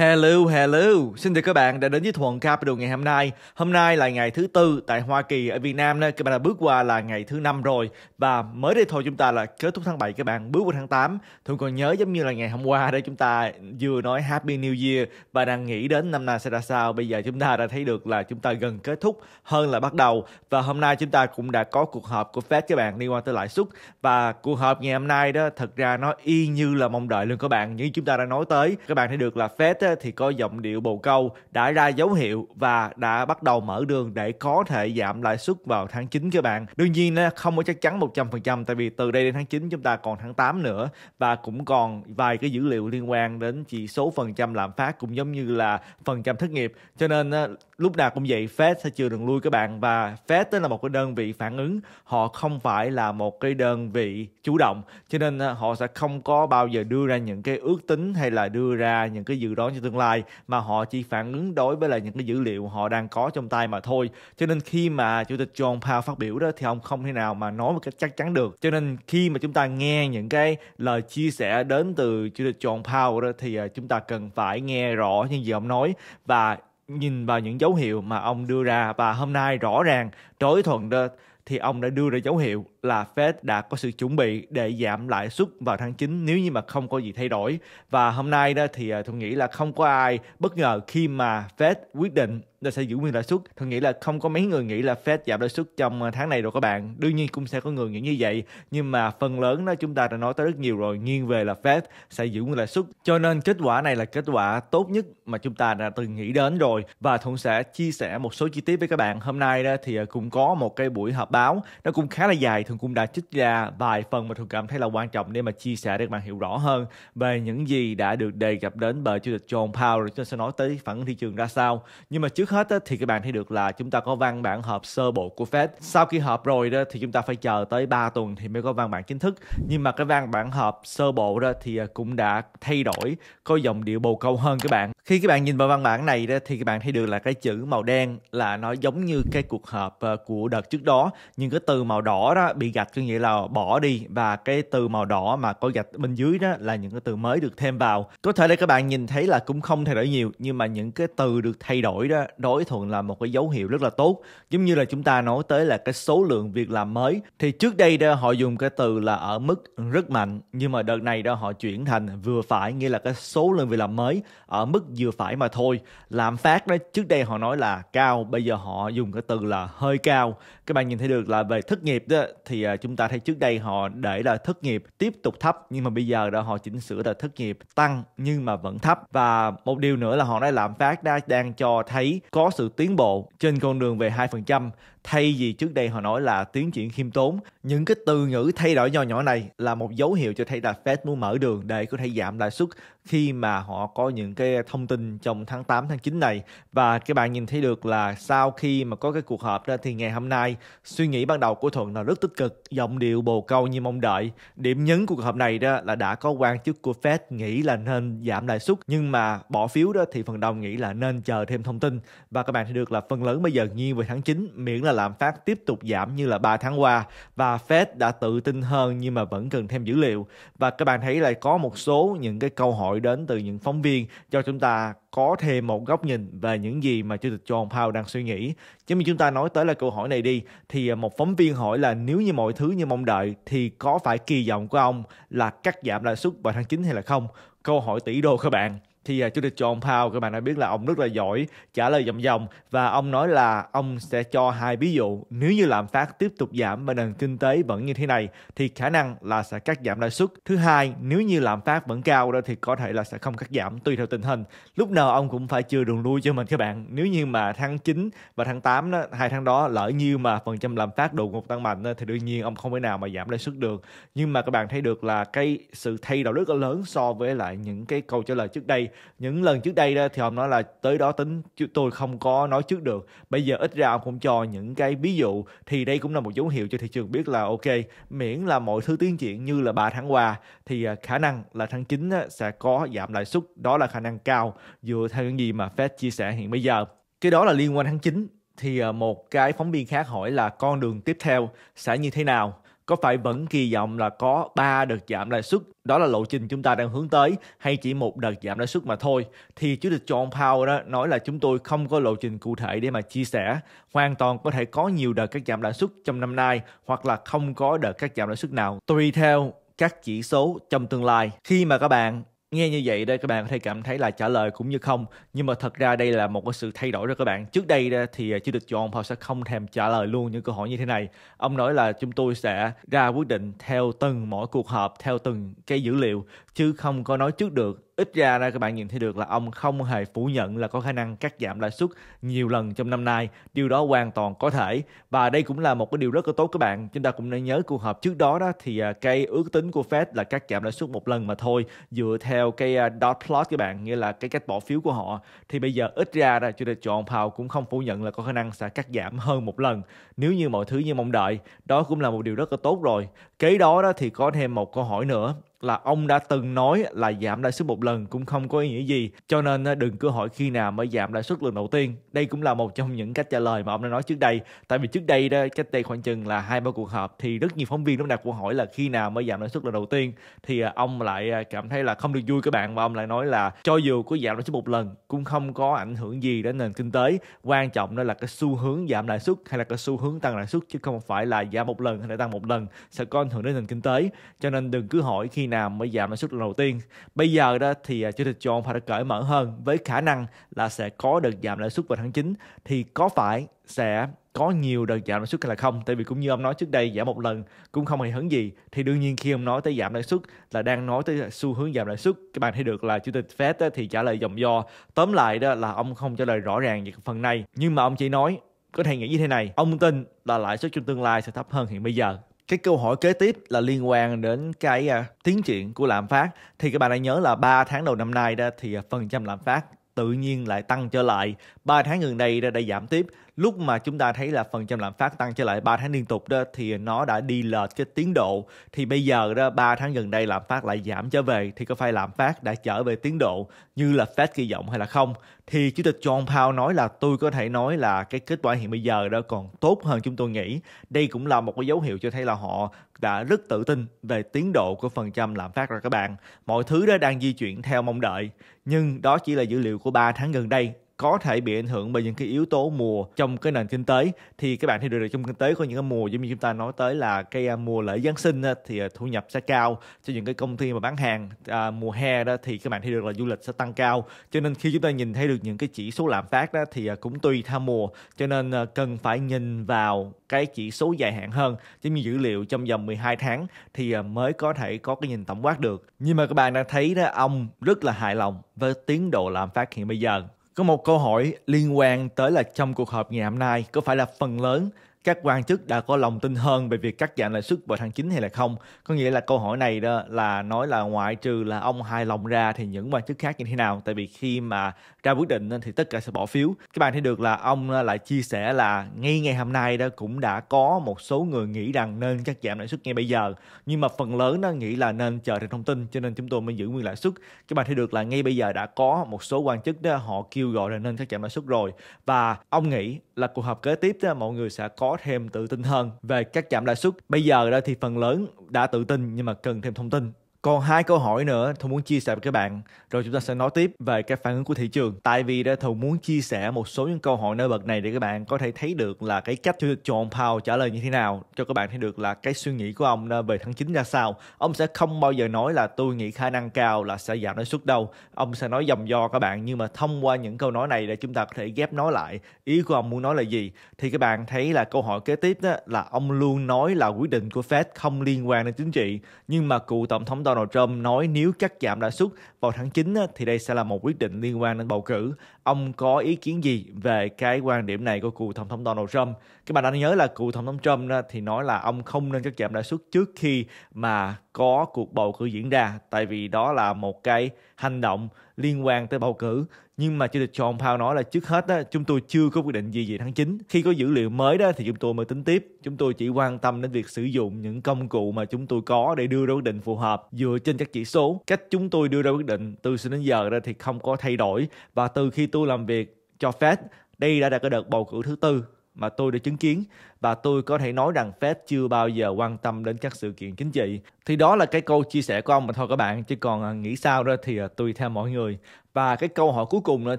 Hello, hello. Xin chào các bạn đã đến với Thuận Capital ngày hôm nay. Hôm nay là ngày thứ tư tại Hoa Kỳ, ở Việt Nam các bạn đã bước qua là ngày thứ năm rồi và mới đây thôi chúng ta là kết thúc tháng 7 các bạn, bước qua tháng 8. Thuận còn nhớ giống như là ngày hôm qua đó chúng ta vừa nói Happy New Year và đang nghĩ đến năm nay sẽ ra sao. Bây giờ chúng ta đã thấy được là chúng ta gần kết thúc hơn là bắt đầu và hôm nay chúng ta cũng đã có cuộc họp của Fed các bạn liên quan tới lãi suất và cuộc họp ngày hôm nay đó thật ra nó y như là mong đợi luôn các bạn. Như chúng ta đã nói tới, các bạn thấy được là Fed thì coi giọng điệu bồ câu đã ra dấu hiệu và đã bắt đầu mở đường để có thể giảm lãi suất vào tháng 9 các bạn. Đương nhiên không có chắc chắn 100% tại vì từ đây đến tháng 9 chúng ta còn tháng 8 nữa và cũng còn vài cái dữ liệu liên quan đến chỉ số phần trăm lạm phát cũng giống như là phần trăm thất nghiệp. Cho nên lúc nào cũng vậy Fed sẽ chưa đường lui các bạn và Fed tức là một cái đơn vị phản ứng, họ không phải là một cái đơn vị chủ động cho nên họ sẽ không có bao giờ đưa ra những cái ước tính hay là đưa ra những cái dự đoán cho trong tương lai mà họ chỉ phản ứng đối với là những cái dữ liệu họ đang có trong tay mà thôi cho nên khi mà chủ tịch John Powell phát biểu đó thì ông không thể nào mà nói một cách chắc chắn được cho nên khi mà chúng ta nghe những cái lời chia sẻ đến từ chủ tịch John Powell đó thì à, chúng ta cần phải nghe rõ những gì ông nói và nhìn vào những dấu hiệu mà ông đưa ra và hôm nay rõ ràng đối thuận đó thì ông đã đưa ra dấu hiệu là Fed đã có sự chuẩn bị để giảm lãi suất vào tháng 9 nếu như mà không có gì thay đổi. Và hôm nay đó thì à, tôi nghĩ là không có ai bất ngờ khi mà Fed quyết định là sẽ giữ nguyên lãi suất tôi nghĩ là không có mấy người nghĩ là Fed giảm lãi suất trong à, tháng này rồi các bạn đương nhiên cũng sẽ có người nghĩ như vậy nhưng mà phần lớn đó chúng ta đã nói tới rất nhiều rồi nghiêng về là Fed sẽ giữ nguyên lãi suất cho nên kết quả này là kết quả tốt nhất mà chúng ta đã từng nghĩ đến rồi và Thuận sẽ chia sẻ một số chi tiết với các bạn hôm nay đó thì à, cũng có một cái buổi họp báo nó cũng khá là dài thường cũng đã trích ra vài phần mà thường cảm thấy là quan trọng để mà chia sẻ để các bạn hiểu rõ hơn về những gì đã được đề cập đến bởi chủ tịch John Powell rồi chúng ta sẽ nói tới phản ứng thị trường ra sao nhưng mà trước hết thì các bạn thấy được là chúng ta có văn bản họp sơ bộ của Fed sau khi họp rồi đó thì chúng ta phải chờ tới 3 tuần thì mới có văn bản chính thức nhưng mà cái văn bản họp sơ bộ đó thì à, cũng đã thay đổi có dòng điệu bầu câu hơn các bạn khi các bạn nhìn vào văn bản này đó, thì các bạn thấy được là cái chữ màu đen là nó giống như cái cuộc họp ờ, của đợt trước đó nhưng cái từ màu đỏ đó bị gạch có nghĩa là bỏ đi và cái từ màu đỏ mà có gạch bên dưới đó là những cái từ mới được thêm vào có thể là các bạn nhìn thấy là cũng không thay đổi nhiều nhưng mà những cái từ được thay đổi đó đối thuận là một cái dấu hiệu rất là tốt giống như là chúng ta nói tới là cái số lượng việc làm mới thì trước đây đó họ dùng cái từ là ở mức rất mạnh nhưng mà đợt này đó họ chuyển thành vừa phải nghĩa là cái số lượng việc làm mới ở mức vừa phải mà thôi lạm phát đó trước đây họ nói là cao bây giờ họ dùng cái từ là hơi cao các bạn nhìn thấy được là về thất nghiệp đó thì à, chúng ta thấy trước đây họ để là thất nghiệp tiếp tục thấp nhưng mà bây giờ đã họ chỉnh sửa là thất nghiệp tăng nhưng mà vẫn thấp và một điều nữa là họ nói lạm phát đã đang cho thấy có sự tiến bộ trên con đường về hai phần trăm thay vì trước đây họ nói là tiến triển khiêm tốn những cái từ ngữ thay đổi nhỏ nhỏ này là một dấu hiệu cho thấy là Fed muốn mở đường để có thể giảm lãi suất khi mà họ có những cái thông tin trong tháng 8 tháng 9 này và các bạn nhìn thấy được là sau khi mà có cái cuộc họp đó thì ngày hôm nay suy nghĩ ban đầu của Thuận là rất tích cực giọng điệu bồ câu như mong đợi điểm nhấn của cuộc họp này đó là đã có quan chức của Fed nghĩ là nên giảm lãi suất nhưng mà bỏ phiếu đó thì phần đông nghĩ là nên chờ thêm thông tin và các bạn thấy được là phần lớn bây giờ nghiêng về tháng 9 miễn là lạm phát tiếp tục giảm như là 3 tháng qua và Fed đã tự tin hơn nhưng mà vẫn cần thêm dữ liệu. Và các bạn thấy lại có một số những cái câu hỏi đến từ những phóng viên cho chúng ta có thêm một góc nhìn về những gì mà Chủ tịch John Powell đang suy nghĩ. Chứ mà chúng ta nói tới là câu hỏi này đi thì một phóng viên hỏi là nếu như mọi thứ như mong đợi thì có phải kỳ vọng của ông là cắt giảm lãi suất vào tháng 9 hay là không? Câu hỏi tỷ đô các bạn thì à, chủ tịch John Powell các bạn đã biết là ông rất là giỏi trả lời vòng vòng và ông nói là ông sẽ cho hai ví dụ nếu như lạm phát tiếp tục giảm và nền kinh tế vẫn như thế này thì khả năng là sẽ cắt giảm lãi suất thứ hai nếu như lạm phát vẫn cao đó thì có thể là sẽ không cắt giảm tùy theo tình hình lúc nào ông cũng phải chừa đường lui cho mình các bạn nếu như mà tháng 9 và tháng 8 đó hai tháng đó lỡ như mà phần trăm lạm phát đột ngột tăng mạnh đó, thì đương nhiên ông không thể nào mà giảm lãi suất được nhưng mà các bạn thấy được là cái sự thay đổi rất là lớn so với lại những cái câu trả lời trước đây những lần trước đây đó, thì ông nói là tới đó tính tôi không có nói trước được bây giờ ít ra ông cũng cho những cái ví dụ thì đây cũng là một dấu hiệu cho thị trường biết là ok miễn là mọi thứ tiến triển như là 3 tháng qua thì à, khả năng là tháng 9 sẽ có giảm lãi suất đó là khả năng cao dựa theo những gì mà Fed chia sẻ hiện bây giờ cái đó là liên quan tháng 9 thì à, một cái phóng viên khác hỏi là con đường tiếp theo sẽ như thế nào có phải vẫn kỳ vọng là có 3 đợt giảm lãi suất đó là lộ trình chúng ta đang hướng tới hay chỉ một đợt giảm lãi suất mà thôi thì chủ tịch John Powell đó nói là chúng tôi không có lộ trình cụ thể để mà chia sẻ hoàn toàn có thể có nhiều đợt cắt giảm lãi suất trong năm nay hoặc là không có đợt cắt giảm lãi suất nào tùy theo các chỉ số trong tương lai khi mà các bạn nghe như vậy đây các bạn có thể cảm thấy là trả lời cũng như không nhưng mà thật ra đây là một cái sự thay đổi rồi các bạn trước đây thì à, chủ tịch John Paul sẽ không thèm trả lời luôn những câu hỏi như thế này ông nói là chúng tôi sẽ ra quyết định theo từng mỗi cuộc họp theo từng cái dữ liệu chứ không có nói trước được ít ra là các bạn nhìn thấy được là ông không hề phủ nhận là có khả năng cắt giảm lãi suất nhiều lần trong năm nay điều đó hoàn toàn có thể và đây cũng là một cái điều rất là tốt các bạn chúng ta cũng nên nhớ cuộc họp trước đó đó thì à, cái ước tính của Fed là cắt giảm lãi suất một lần mà thôi dựa theo cái à, dot plot các bạn nghĩa là cái cách bỏ phiếu của họ thì bây giờ ít ra là chủ tịch John Powell cũng không phủ nhận là có khả năng sẽ cắt giảm hơn một lần nếu như mọi thứ như mong đợi đó cũng là một điều rất là tốt rồi kế đó đó thì có thêm một câu hỏi nữa là ông đã từng nói là giảm lãi suất một lần cũng không có ý nghĩa gì cho nên ờ, đừng cứ hỏi khi nào mới giảm lãi suất lần đầu tiên đây cũng là một trong những cách trả lời mà ông đã nói trước đây tại vì trước đây đó cách đây khoảng chừng là hai ba cuộc họp thì rất nhiều phóng viên đã đặt câu hỏi là khi nào mới giảm lãi suất lần đầu tiên thì ờ, ông lại ờ, cảm thấy là không được vui các bạn và ông lại nói là cho dù có giảm lãi suất một lần cũng không có ảnh hưởng gì đến nền kinh tế quan trọng đó là cái xu hướng giảm lãi suất hay là cái xu hướng tăng lãi suất chứ không phải là giảm một lần hay là tăng một lần sẽ có ảnh hưởng đến nền kinh tế cho nên đừng cứ hỏi khi nào mới giảm lãi suất lần đầu tiên. Bây giờ đó thì Chủ tịch John phải cởi mở hơn với khả năng là sẽ có đợt giảm lãi suất vào tháng 9 thì có phải sẽ có nhiều đợt giảm lãi suất hay là không tại vì cũng như ông nói trước đây giảm một lần cũng không hề hấn gì thì đương nhiên khi ông nói tới giảm lãi suất là đang nói tới xu hướng giảm lãi suất các bạn thấy được là chủ tịch Fed thì trả lời dòng do tóm lại đó là ông không trả lời rõ ràng về phần này nhưng mà ông chỉ nói có thể nghĩ như thế này ông tin là lãi suất trong tương lai sẽ thấp hơn hiện bây giờ cái câu hỏi kế tiếp là liên quan đến cái uh, tiến triển của lạm phát thì các bạn đã nhớ là 3 tháng đầu năm nay đó thì à, phần trăm lạm phát tự nhiên lại tăng trở lại 3 tháng gần đây đã, đã giảm tiếp lúc mà chúng ta thấy là phần trăm lạm phát tăng trở lại 3 tháng liên tục đó thì nó đã đi lệch cái tiến độ thì bây giờ đó 3 tháng gần đây lạm phát lại giảm trở về thì có phải lạm phát đã trở về tiến độ như là Fed kỳ vọng hay là không thì chủ tịch John Powell nói là tôi có thể nói là cái kết quả hiện bây giờ đó còn tốt hơn chúng tôi nghĩ đây cũng là một cái dấu hiệu cho thấy là họ đã rất tự tin về tiến độ của phần trăm lạm phát rồi các bạn mọi thứ đó đang di chuyển theo mong đợi nhưng đó chỉ là dữ liệu của 3 tháng gần đây có thể bị ảnh hưởng bởi những cái yếu tố mùa trong cái nền kinh tế thì các bạn thấy được trong kinh tế có những cái mùa giống như chúng ta nói tới là cái à, mùa lễ Giáng sinh thì à, thu nhập sẽ cao cho những cái công ty mà bán hàng à, mùa hè đó thì các bạn thấy được là du lịch sẽ tăng cao cho nên khi chúng ta nhìn thấy được những cái chỉ số lạm phát đó thì à, cũng tùy theo mùa cho nên cần phải nhìn vào cái chỉ số dài hạn hơn giống như dữ liệu trong vòng 12 tháng thì mới có thể có cái nhìn tổng quát được nhưng mà các bạn đã thấy đó ông rất là hài lòng với tiến độ lạm phát hiện bây giờ có một câu hỏi liên quan tới là trong cuộc họp ngày hôm nay có phải là phần lớn các quan chức đã có lòng tin hơn về việc cắt giảm lãi suất vào tháng 9 hay là không? Có nghĩa là câu hỏi này đó là nói là ngoại trừ là ông hài lòng ra thì những quan chức khác như thế nào? Tại vì khi mà ra quyết định thì tất cả sẽ bỏ phiếu. Các bạn thấy được là ông ờ, lại chia sẻ là ngay ngày hôm nay đó cũng đã có một số người nghĩ rằng nên cắt giảm lãi suất ngay bây giờ. Nhưng mà phần lớn nó nghĩ là nên chờ thêm thông tin cho nên chúng tôi mới giữ nguyên lãi suất. Các bạn thấy được là ngay bây giờ đã có một số quan chức đó họ kêu gọi là nên cắt giảm lãi suất rồi và ông nghĩ là cuộc họp kế tiếp đó, mọi người sẽ có có thêm tự tin hơn về các chạm lãi suất bây giờ đó thì phần lớn đã tự tin nhưng mà cần thêm thông tin còn hai câu hỏi nữa thùng muốn chia sẻ với các bạn rồi chúng ta sẽ nói tiếp về cái phản ứng của thị trường tại vì đã thùng muốn chia sẻ một số những câu hỏi nêu bật này để các bạn có thể thấy được là cái cách chủ tịch John Powell trả lời như thế nào cho các bạn thấy được là cái suy nghĩ của ông về tháng 9 ra sao ông sẽ không bao giờ nói là tôi nghĩ khả năng cao là sẽ giảm lãi suất đâu ông sẽ nói dòng do các bạn nhưng mà thông qua những câu nói này để chúng ta có thể ghép nói lại ý của ông muốn nói là gì thì các bạn thấy là câu hỏi kế tiếp đó là ông luôn nói là quyết định của Fed không liên quan đến chính trị nhưng mà cựu tổng thống Donald Trump nói nếu cắt giảm lãi suất vào tháng 9 thì đây sẽ là một quyết định liên quan đến bầu cử ông có ý kiến gì về cái quan điểm này của cựu tổng thống Donald Trump. Các bạn đã nhớ là cựu tổng thống Trump thì nói là ông không nên cắt giảm lãi suất trước khi mà có cuộc bầu cử diễn ra tại vì đó là một cái hành động liên quan tới bầu cử nhưng mà chủ tịch John Powell nói là trước hết đó, chúng tôi chưa có quyết định gì về tháng 9 khi có dữ liệu mới đó thì chúng tôi mới tính tiếp chúng tôi chỉ quan tâm đến việc sử dụng những công cụ mà chúng tôi có để đưa ra quyết định phù hợp dựa trên các chỉ số cách chúng tôi đưa ra quyết định từ xưa đến giờ đó thì không có thay đổi và từ khi tôi tôi làm việc cho Fed. Đây đã là cái đợt bầu cử thứ tư mà tôi đã chứng kiến và tôi có thể nói rằng Fed chưa bao giờ quan tâm đến các sự kiện chính trị. Thì đó là cái câu chia sẻ của ông mà thôi các bạn, chứ còn à, nghĩ sao đó thì à, tùy theo mỗi người và cái câu hỏi cuối cùng nữa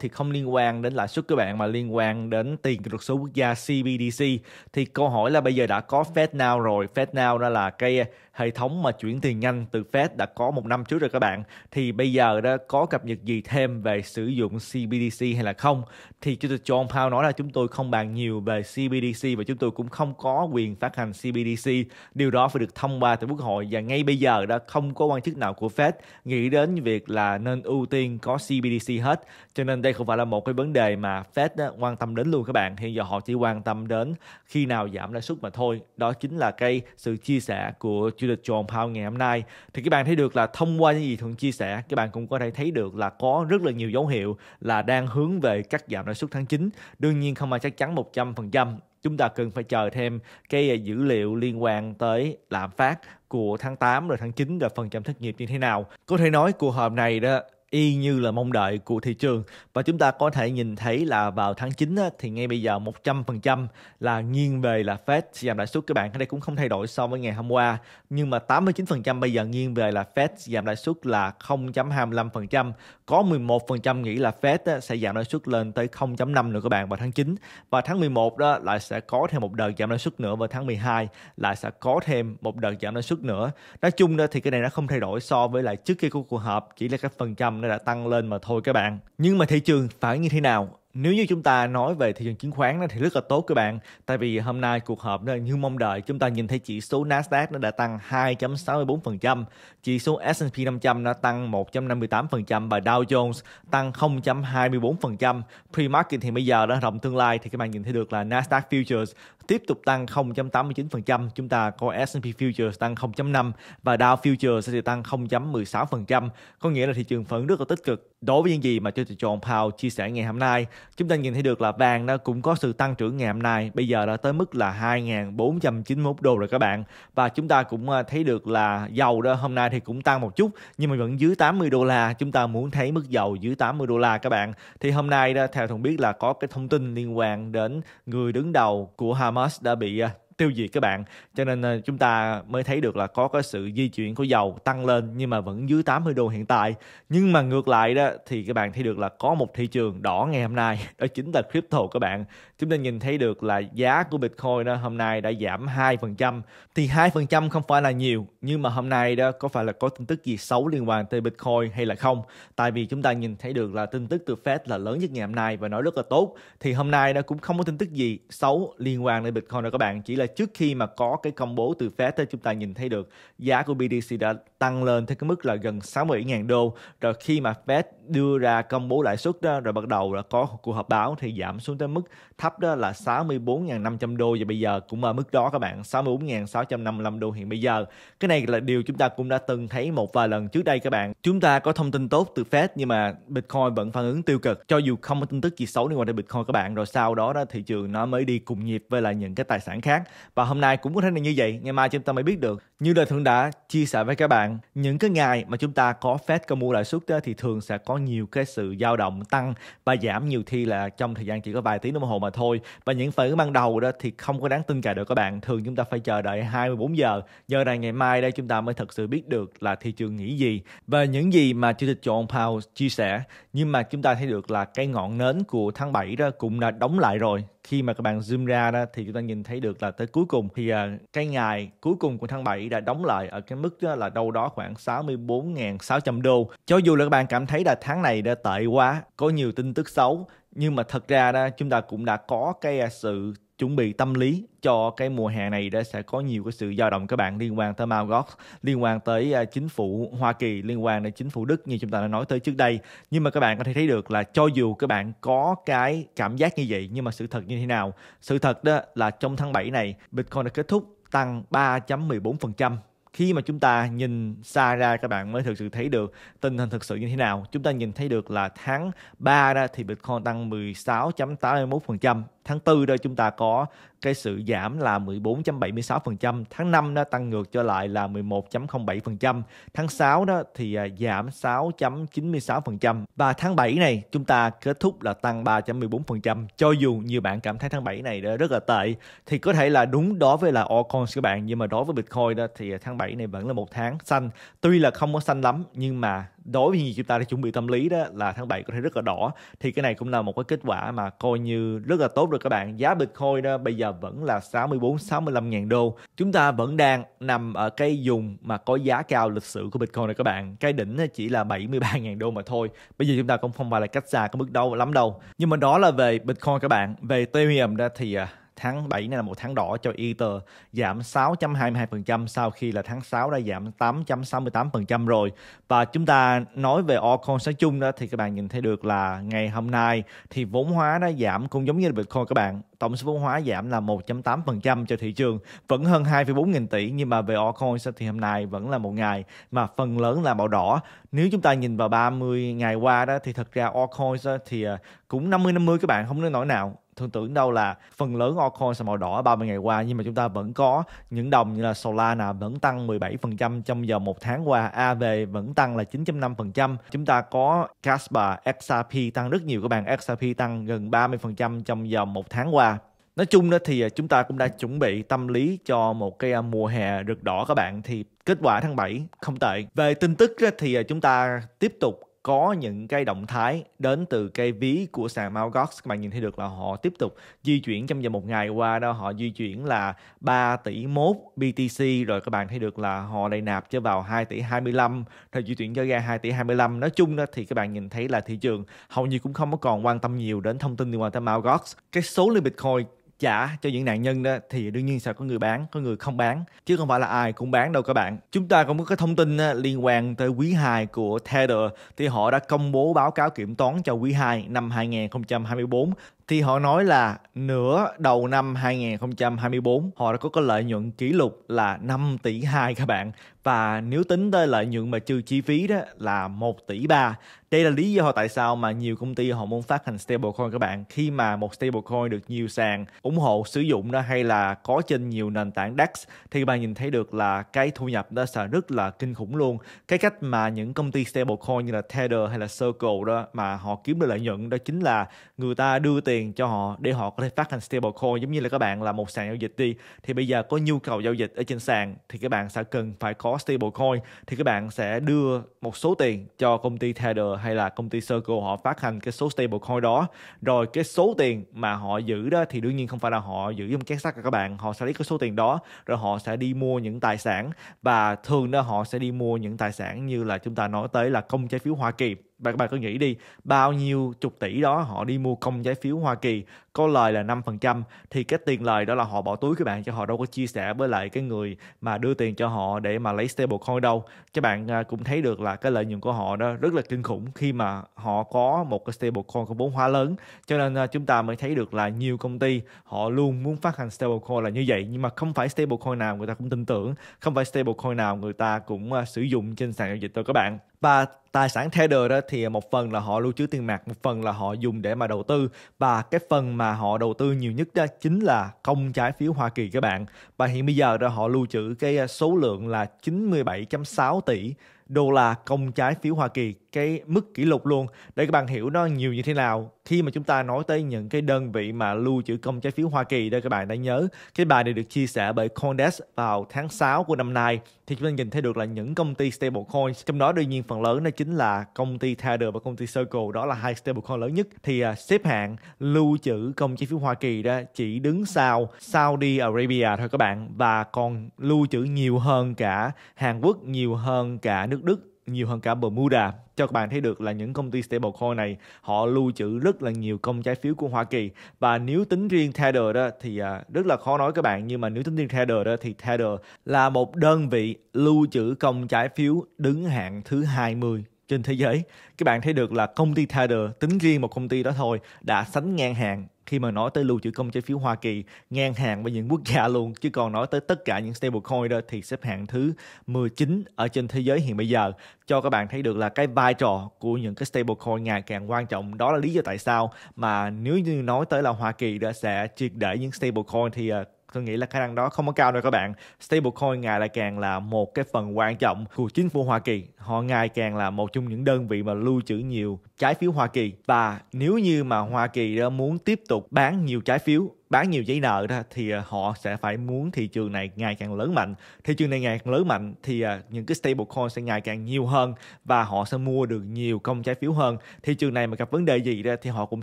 thì không liên quan đến lãi suất các bạn mà liên quan đến tiền kỹ thuật số quốc gia CBDC thì câu hỏi là bây giờ đã có FedNow rồi FedNow đó là cái hệ thống mà chuyển tiền nhanh từ Fed đã có một năm trước rồi các bạn thì bây giờ đó có cập nhật gì thêm về sử dụng CBDC hay là không thì chủ tịch John Powell nói là chúng tôi không bàn nhiều về CBDC và chúng tôi cũng không có quyền phát hành CBDC điều đó phải được thông qua tại quốc hội và ngay bây giờ đã không có quan chức nào của Fed nghĩ đến việc là nên ưu tiên có CBDC GBDC hết cho nên đây không phải là một cái vấn đề mà Fed quan tâm đến luôn các bạn hiện giờ họ chỉ quan tâm đến khi nào giảm lãi suất mà thôi đó chính là cái sự chia sẻ của chủ tịch John Powell ngày hôm nay thì các bạn thấy được là thông qua những gì thường chia sẻ các bạn cũng có thể thấy được là có rất là nhiều dấu hiệu là đang hướng về cắt giảm lãi suất tháng 9 đương nhiên không ai chắc chắn 100% chúng ta cần phải chờ thêm cái dữ liệu liên quan tới lạm phát của tháng 8 rồi tháng 9 rồi phần trăm thất nghiệp như thế nào. Có thể nói cuộc họp này đó y như là mong đợi của thị trường và chúng ta có thể nhìn thấy là vào tháng 9 á, thì ngay bây giờ 100% là nghiêng về là Fed giảm lãi suất các bạn cái đây cũng không thay đổi so với ngày hôm qua nhưng mà 89% bây giờ nghiêng về là Fed giảm lãi suất là 0.25% có 11% nghĩ là Fed á, sẽ giảm lãi suất lên tới 0.5 nữa các bạn vào tháng 9 và tháng 11 đó lại sẽ có thêm một đợt giảm lãi suất nữa vào tháng 12 lại sẽ có thêm một đợt giảm lãi suất nữa nói chung đó thì cái này nó không thay đổi so với lại trước khi của cuộc họp chỉ là các phần trăm nó đã tăng lên mà thôi các bạn. Nhưng mà thị trường phải như thế nào? Nếu như chúng ta nói về thị trường chứng khoán thì rất là tốt các bạn Tại vì hôm nay cuộc họp nó như mong đợi Chúng ta nhìn thấy chỉ số Nasdaq nó đã tăng 2.64% Chỉ số S&P 500 nó tăng 1.58% Và Dow Jones tăng 0.24% Pre-market thì bây giờ đã rộng tương lai Thì các bạn nhìn thấy được là Nasdaq Futures tiếp tục tăng 0.89%, chúng ta có S&P Futures tăng 0.5 và Dow Futures sẽ tăng 0.16%, có nghĩa là thị trường phản rất là tích cực. Đối với những gì mà Joe John Powell chia sẻ ngày hôm nay, chúng ta nhìn thấy được là vàng nó cũng có sự tăng trưởng ngày hôm nay, bây giờ đã tới mức là 2.491 đô rồi các bạn. Và chúng ta cũng à, thấy được là dầu đó hôm nay thì cũng tăng một chút nhưng mà vẫn dưới 80 đô la, chúng ta muốn thấy mức dầu dưới 80 đô la các bạn. Thì hôm nay đó theo thông biết là có cái thông tin liên quan đến người đứng đầu của Hamas Hamas đã bị à, tiêu diệt các bạn cho nên ờ, chúng ta mới thấy được là có cái sự di chuyển của dầu tăng lên nhưng mà vẫn dưới 80 đô hiện tại nhưng mà ngược lại đó thì các bạn thấy được là có một thị trường đỏ ngày hôm nay đó chính là crypto các bạn chúng ta nhìn thấy được là giá của Bitcoin đó hôm nay đã giảm 2% thì 2% không phải là nhiều nhưng mà hôm nay đó có phải là có tin tức gì xấu liên quan tới Bitcoin hay là không tại vì chúng ta nhìn thấy được là tin tức từ Fed là lớn nhất ngày hôm nay và nói rất là tốt thì hôm nay nó cũng không có tin tức gì xấu liên quan đến Bitcoin đâu các bạn chỉ là trước khi mà có cái công bố từ Fed thì chúng ta nhìn thấy được giá của BTC đã tăng lên tới cái mức là gần 67.000 đô rồi khi mà Fed đưa ra công bố lãi suất đó rồi bắt đầu là có cuộc họp báo thì giảm xuống tới mức thấp đó là 64.500 đô và bây giờ cũng ở mức đó các bạn 64.655 đô hiện bây giờ cái này là điều chúng ta cũng đã từng thấy một vài lần trước đây các bạn chúng ta có thông tin tốt từ Fed nhưng mà Bitcoin vẫn phản ứng tiêu cực cho dù không có tin tức gì xấu liên quan đến Bitcoin các bạn rồi sau đó đó thị trường nó mới đi cùng nhịp với lại những cái tài sản khác và hôm nay cũng có thể là như vậy ngày mai chúng ta mới biết được như lời Thượng đã chia sẻ với các bạn, những cái ngày mà chúng ta có Fed cơ mua lãi suất đó, thì thường sẽ có nhiều cái sự dao động tăng và giảm nhiều khi là trong thời gian chỉ có vài tiếng đồng hồ mà thôi. Và những phản ứng ban đầu đó thì không có đáng tin cậy được các bạn. Thường chúng ta phải chờ đợi 24 giờ. Giờ này ngày mai đây chúng ta mới thật sự biết được là thị trường nghĩ gì. Và những gì mà Chủ tịch John Powell chia sẻ, nhưng mà chúng ta thấy được là cái ngọn nến của tháng 7 đó cũng đã đóng lại rồi khi mà các bạn zoom ra đó thì chúng ta nhìn thấy được là tới cuối cùng thì uh, cái ngày cuối cùng của tháng 7 đã đóng lại ở cái mức là đâu đó khoảng 64.600 đô. Cho dù là các bạn cảm thấy là tháng này đã tệ quá, có nhiều tin tức xấu nhưng mà thật ra đó chúng ta cũng đã có cái sự chuẩn bị tâm lý cho cái mùa hè này đã sẽ có nhiều cái sự dao động các bạn liên quan tới Mount gót liên quan tới à, chính phủ Hoa Kỳ, liên quan đến chính phủ Đức như chúng ta đã nói tới trước đây. Nhưng mà các bạn có thể thấy được là cho dù các bạn có cái cảm giác như vậy nhưng mà sự thật như thế nào? Sự thật đó là trong tháng 7 này Bitcoin đã kết thúc tăng 3.14% khi mà chúng ta nhìn xa ra các bạn mới thực sự thấy được tình hình thực sự như thế nào. Chúng ta nhìn thấy được là tháng 3 ra thì Bitcoin tăng 16.81%, tháng 4 đó chúng ta có cái sự giảm là 14.76%, tháng 5 nó tăng ngược trở lại là 11.07%, tháng 6 đó thì à, giảm 6.96% và tháng 7 này chúng ta kết thúc là tăng 3.14%. Cho dù nhiều bạn cảm thấy tháng 7 này đó rất là tệ thì có thể là đúng đối với là coins các bạn nhưng mà đối với Bitcoin đó thì tháng 7 này vẫn là một tháng xanh. Tuy là không có xanh lắm nhưng mà đối với người chúng ta đã chuẩn bị tâm lý đó là tháng 7 có thể rất là đỏ thì cái này cũng là một cái kết quả mà coi như rất là tốt rồi các bạn giá Bitcoin đó bây giờ vẫn là 64 65 ngàn đô chúng ta vẫn đang nằm ở cái vùng mà có giá cao lịch sử của Bitcoin này các bạn cái đỉnh chỉ là 73 ngàn đô mà thôi bây giờ chúng ta cũng không phải là cách xa cái mức đâu lắm đâu nhưng mà đó là về Bitcoin các bạn về Ethereum đó thì à, tháng 7 này là một tháng đỏ cho Ether giảm 6.22% sau khi là tháng 6 đã giảm 8.68% rồi và chúng ta nói về Orcoin nói chung đó thì các bạn nhìn thấy được là ngày hôm nay thì vốn hóa đã giảm cũng giống như là Bitcoin các bạn tổng số vốn hóa giảm là 1.8% cho thị trường vẫn hơn 2,4 nghìn tỷ nhưng mà về altcoins thì hôm nay vẫn là một ngày mà phần lớn là màu đỏ nếu chúng ta nhìn vào 30 ngày qua đó thì thật ra altcoins thì à, cũng 50 50 các bạn không nói nổi nào thường tưởng đâu là phần lớn altcoin là màu đỏ 30 ngày qua nhưng mà chúng ta vẫn có những đồng như là Solana vẫn tăng 17% trong giờ một tháng qua, AV vẫn tăng là 9.5%. Chúng ta có casper XRP tăng rất nhiều các bạn, XRP tăng gần 30% trong giờ một tháng qua nói chung đó thì à, chúng ta cũng đã chuẩn bị tâm lý cho một cái à, mùa hè rực đỏ các bạn thì kết quả tháng 7 không tệ về tin tức thì à, chúng ta tiếp tục có những cái động thái đến từ cái ví của sàn Mt. các bạn nhìn thấy được là họ tiếp tục di chuyển trong vòng một ngày qua đó họ di chuyển là 3 tỷ mốt BTC rồi các bạn thấy được là họ lại nạp cho vào 2 tỷ 25 rồi di chuyển cho ra 2 tỷ 25 nói chung đó thì các bạn nhìn thấy là thị trường hầu như cũng không có còn quan tâm nhiều đến thông tin liên quan tới Mt. cái số lượng Bitcoin trả cho những nạn nhân đó thì đương nhiên sẽ có người bán có người không bán chứ không phải là ai cũng bán đâu các bạn chúng ta cũng có cái thông tin liên quan tới quý 2 của Tether thì họ đã công bố báo cáo kiểm toán cho quý 2 năm 2024 thì họ nói là nửa đầu năm 2024 họ đã có cái lợi nhuận kỷ lục là 5 tỷ 2 các bạn và nếu tính tới lợi nhuận mà trừ chi phí đó là 1 tỷ 3. Đây là lý do họ tại sao mà nhiều công ty họ muốn phát hành stablecoin các bạn khi mà một stablecoin được nhiều sàn ủng hộ sử dụng đó hay là có trên nhiều nền tảng DEX thì bạn nhìn thấy được là cái thu nhập đó sẽ rất là kinh khủng luôn. Cái cách mà những công ty stablecoin như là Tether hay là Circle đó mà họ kiếm được lợi nhuận đó chính là người ta đưa tiền tiền cho họ để họ có thể phát hành stablecoin giống như là các bạn là một sàn giao dịch đi thì bây giờ có nhu cầu giao dịch ở trên sàn thì các bạn sẽ cần phải có stablecoin thì các bạn sẽ đưa một số tiền cho công ty Tether hay là công ty Circle họ phát hành cái số stablecoin đó rồi cái số tiền mà họ giữ đó thì đương nhiên không phải là họ giữ trong két sắt các bạn họ sẽ lấy cái số tiền đó rồi họ sẽ đi mua những tài sản và thường đó họ sẽ đi mua những tài sản như là chúng ta nói tới là công trái phiếu Hoa Kỳ bạn bạn cứ nghĩ đi bao nhiêu chục tỷ đó họ đi mua công trái phiếu Hoa Kỳ có lời là 5% thì cái tiền lời đó là họ bỏ túi các bạn cho họ đâu có chia sẻ với lại cái người mà đưa tiền cho họ để mà lấy stablecoin đâu các bạn à, cũng thấy được là cái lợi nhuận của họ đó rất là kinh khủng khi mà họ có một cái stablecoin có vốn hóa lớn cho nên à, chúng ta mới thấy được là nhiều công ty họ luôn muốn phát hành stablecoin là như vậy nhưng mà không phải stablecoin nào người ta cũng tin tưởng không phải stablecoin nào người ta cũng à, sử dụng trên sàn giao dịch đâu các bạn và tài sản Tether đó thì một phần là họ lưu trữ tiền mặt, một phần là họ dùng để mà đầu tư và cái phần mà họ đầu tư nhiều nhất đó chính là công trái phiếu Hoa Kỳ các bạn. Và hiện bây giờ đó họ lưu trữ cái à, số lượng là 97.6 tỷ đô la công trái phiếu Hoa Kỳ cái mức kỷ lục luôn để các bạn hiểu nó nhiều như thế nào khi mà chúng ta nói tới những cái đơn vị mà lưu trữ công trái phiếu Hoa Kỳ đây các bạn đã nhớ cái bài này được chia sẻ bởi Condes vào tháng 6 của năm nay thì chúng ta nhìn thấy được là những công ty stablecoin trong đó đương nhiên phần lớn đó chính là công ty Tether và công ty Circle đó là hai stablecoin lớn nhất thì à, xếp hạng lưu trữ công trái phiếu Hoa Kỳ đó chỉ đứng sau Saudi Arabia thôi các bạn và còn lưu trữ nhiều hơn cả Hàn Quốc nhiều hơn cả nước Đức nhiều hơn cả Bermuda cho các bạn thấy được là những công ty stablecoin này họ lưu trữ rất là nhiều công trái phiếu của Hoa Kỳ và nếu tính riêng Tether đó thì à, rất là khó nói các bạn nhưng mà nếu tính riêng Tether đó thì Tether là một đơn vị lưu trữ công trái phiếu đứng hạng thứ 20 trên thế giới các bạn thấy được là công ty Tether tính riêng một công ty đó thôi đã sánh ngang hàng khi mà nói tới lưu trữ công trái phiếu Hoa Kỳ ngang hàng với những quốc gia luôn chứ còn nói tới tất cả những stablecoin đó thì xếp hạng thứ 19 ở trên thế giới hiện bây giờ cho các bạn thấy được là cái vai trò của những cái stablecoin ngày càng quan trọng đó là lý do tại sao mà nếu như nói tới là Hoa Kỳ đã sẽ triệt để những stablecoin thì à, tôi nghĩ là khả năng đó không có cao đâu các bạn stablecoin ngày lại càng là một cái phần quan trọng của chính phủ Hoa Kỳ họ ngày càng là một trong những đơn vị mà lưu trữ nhiều trái phiếu Hoa Kỳ và nếu như mà Hoa Kỳ muốn tiếp tục bán nhiều trái phiếu bán nhiều giấy nợ ra thì à, họ sẽ phải muốn thị trường này ngày càng lớn mạnh thị trường này ngày càng lớn mạnh thì à, những cái stablecoin sẽ ngày càng nhiều hơn và họ sẽ mua được nhiều công trái phiếu hơn thị trường này mà gặp vấn đề gì ra thì họ cũng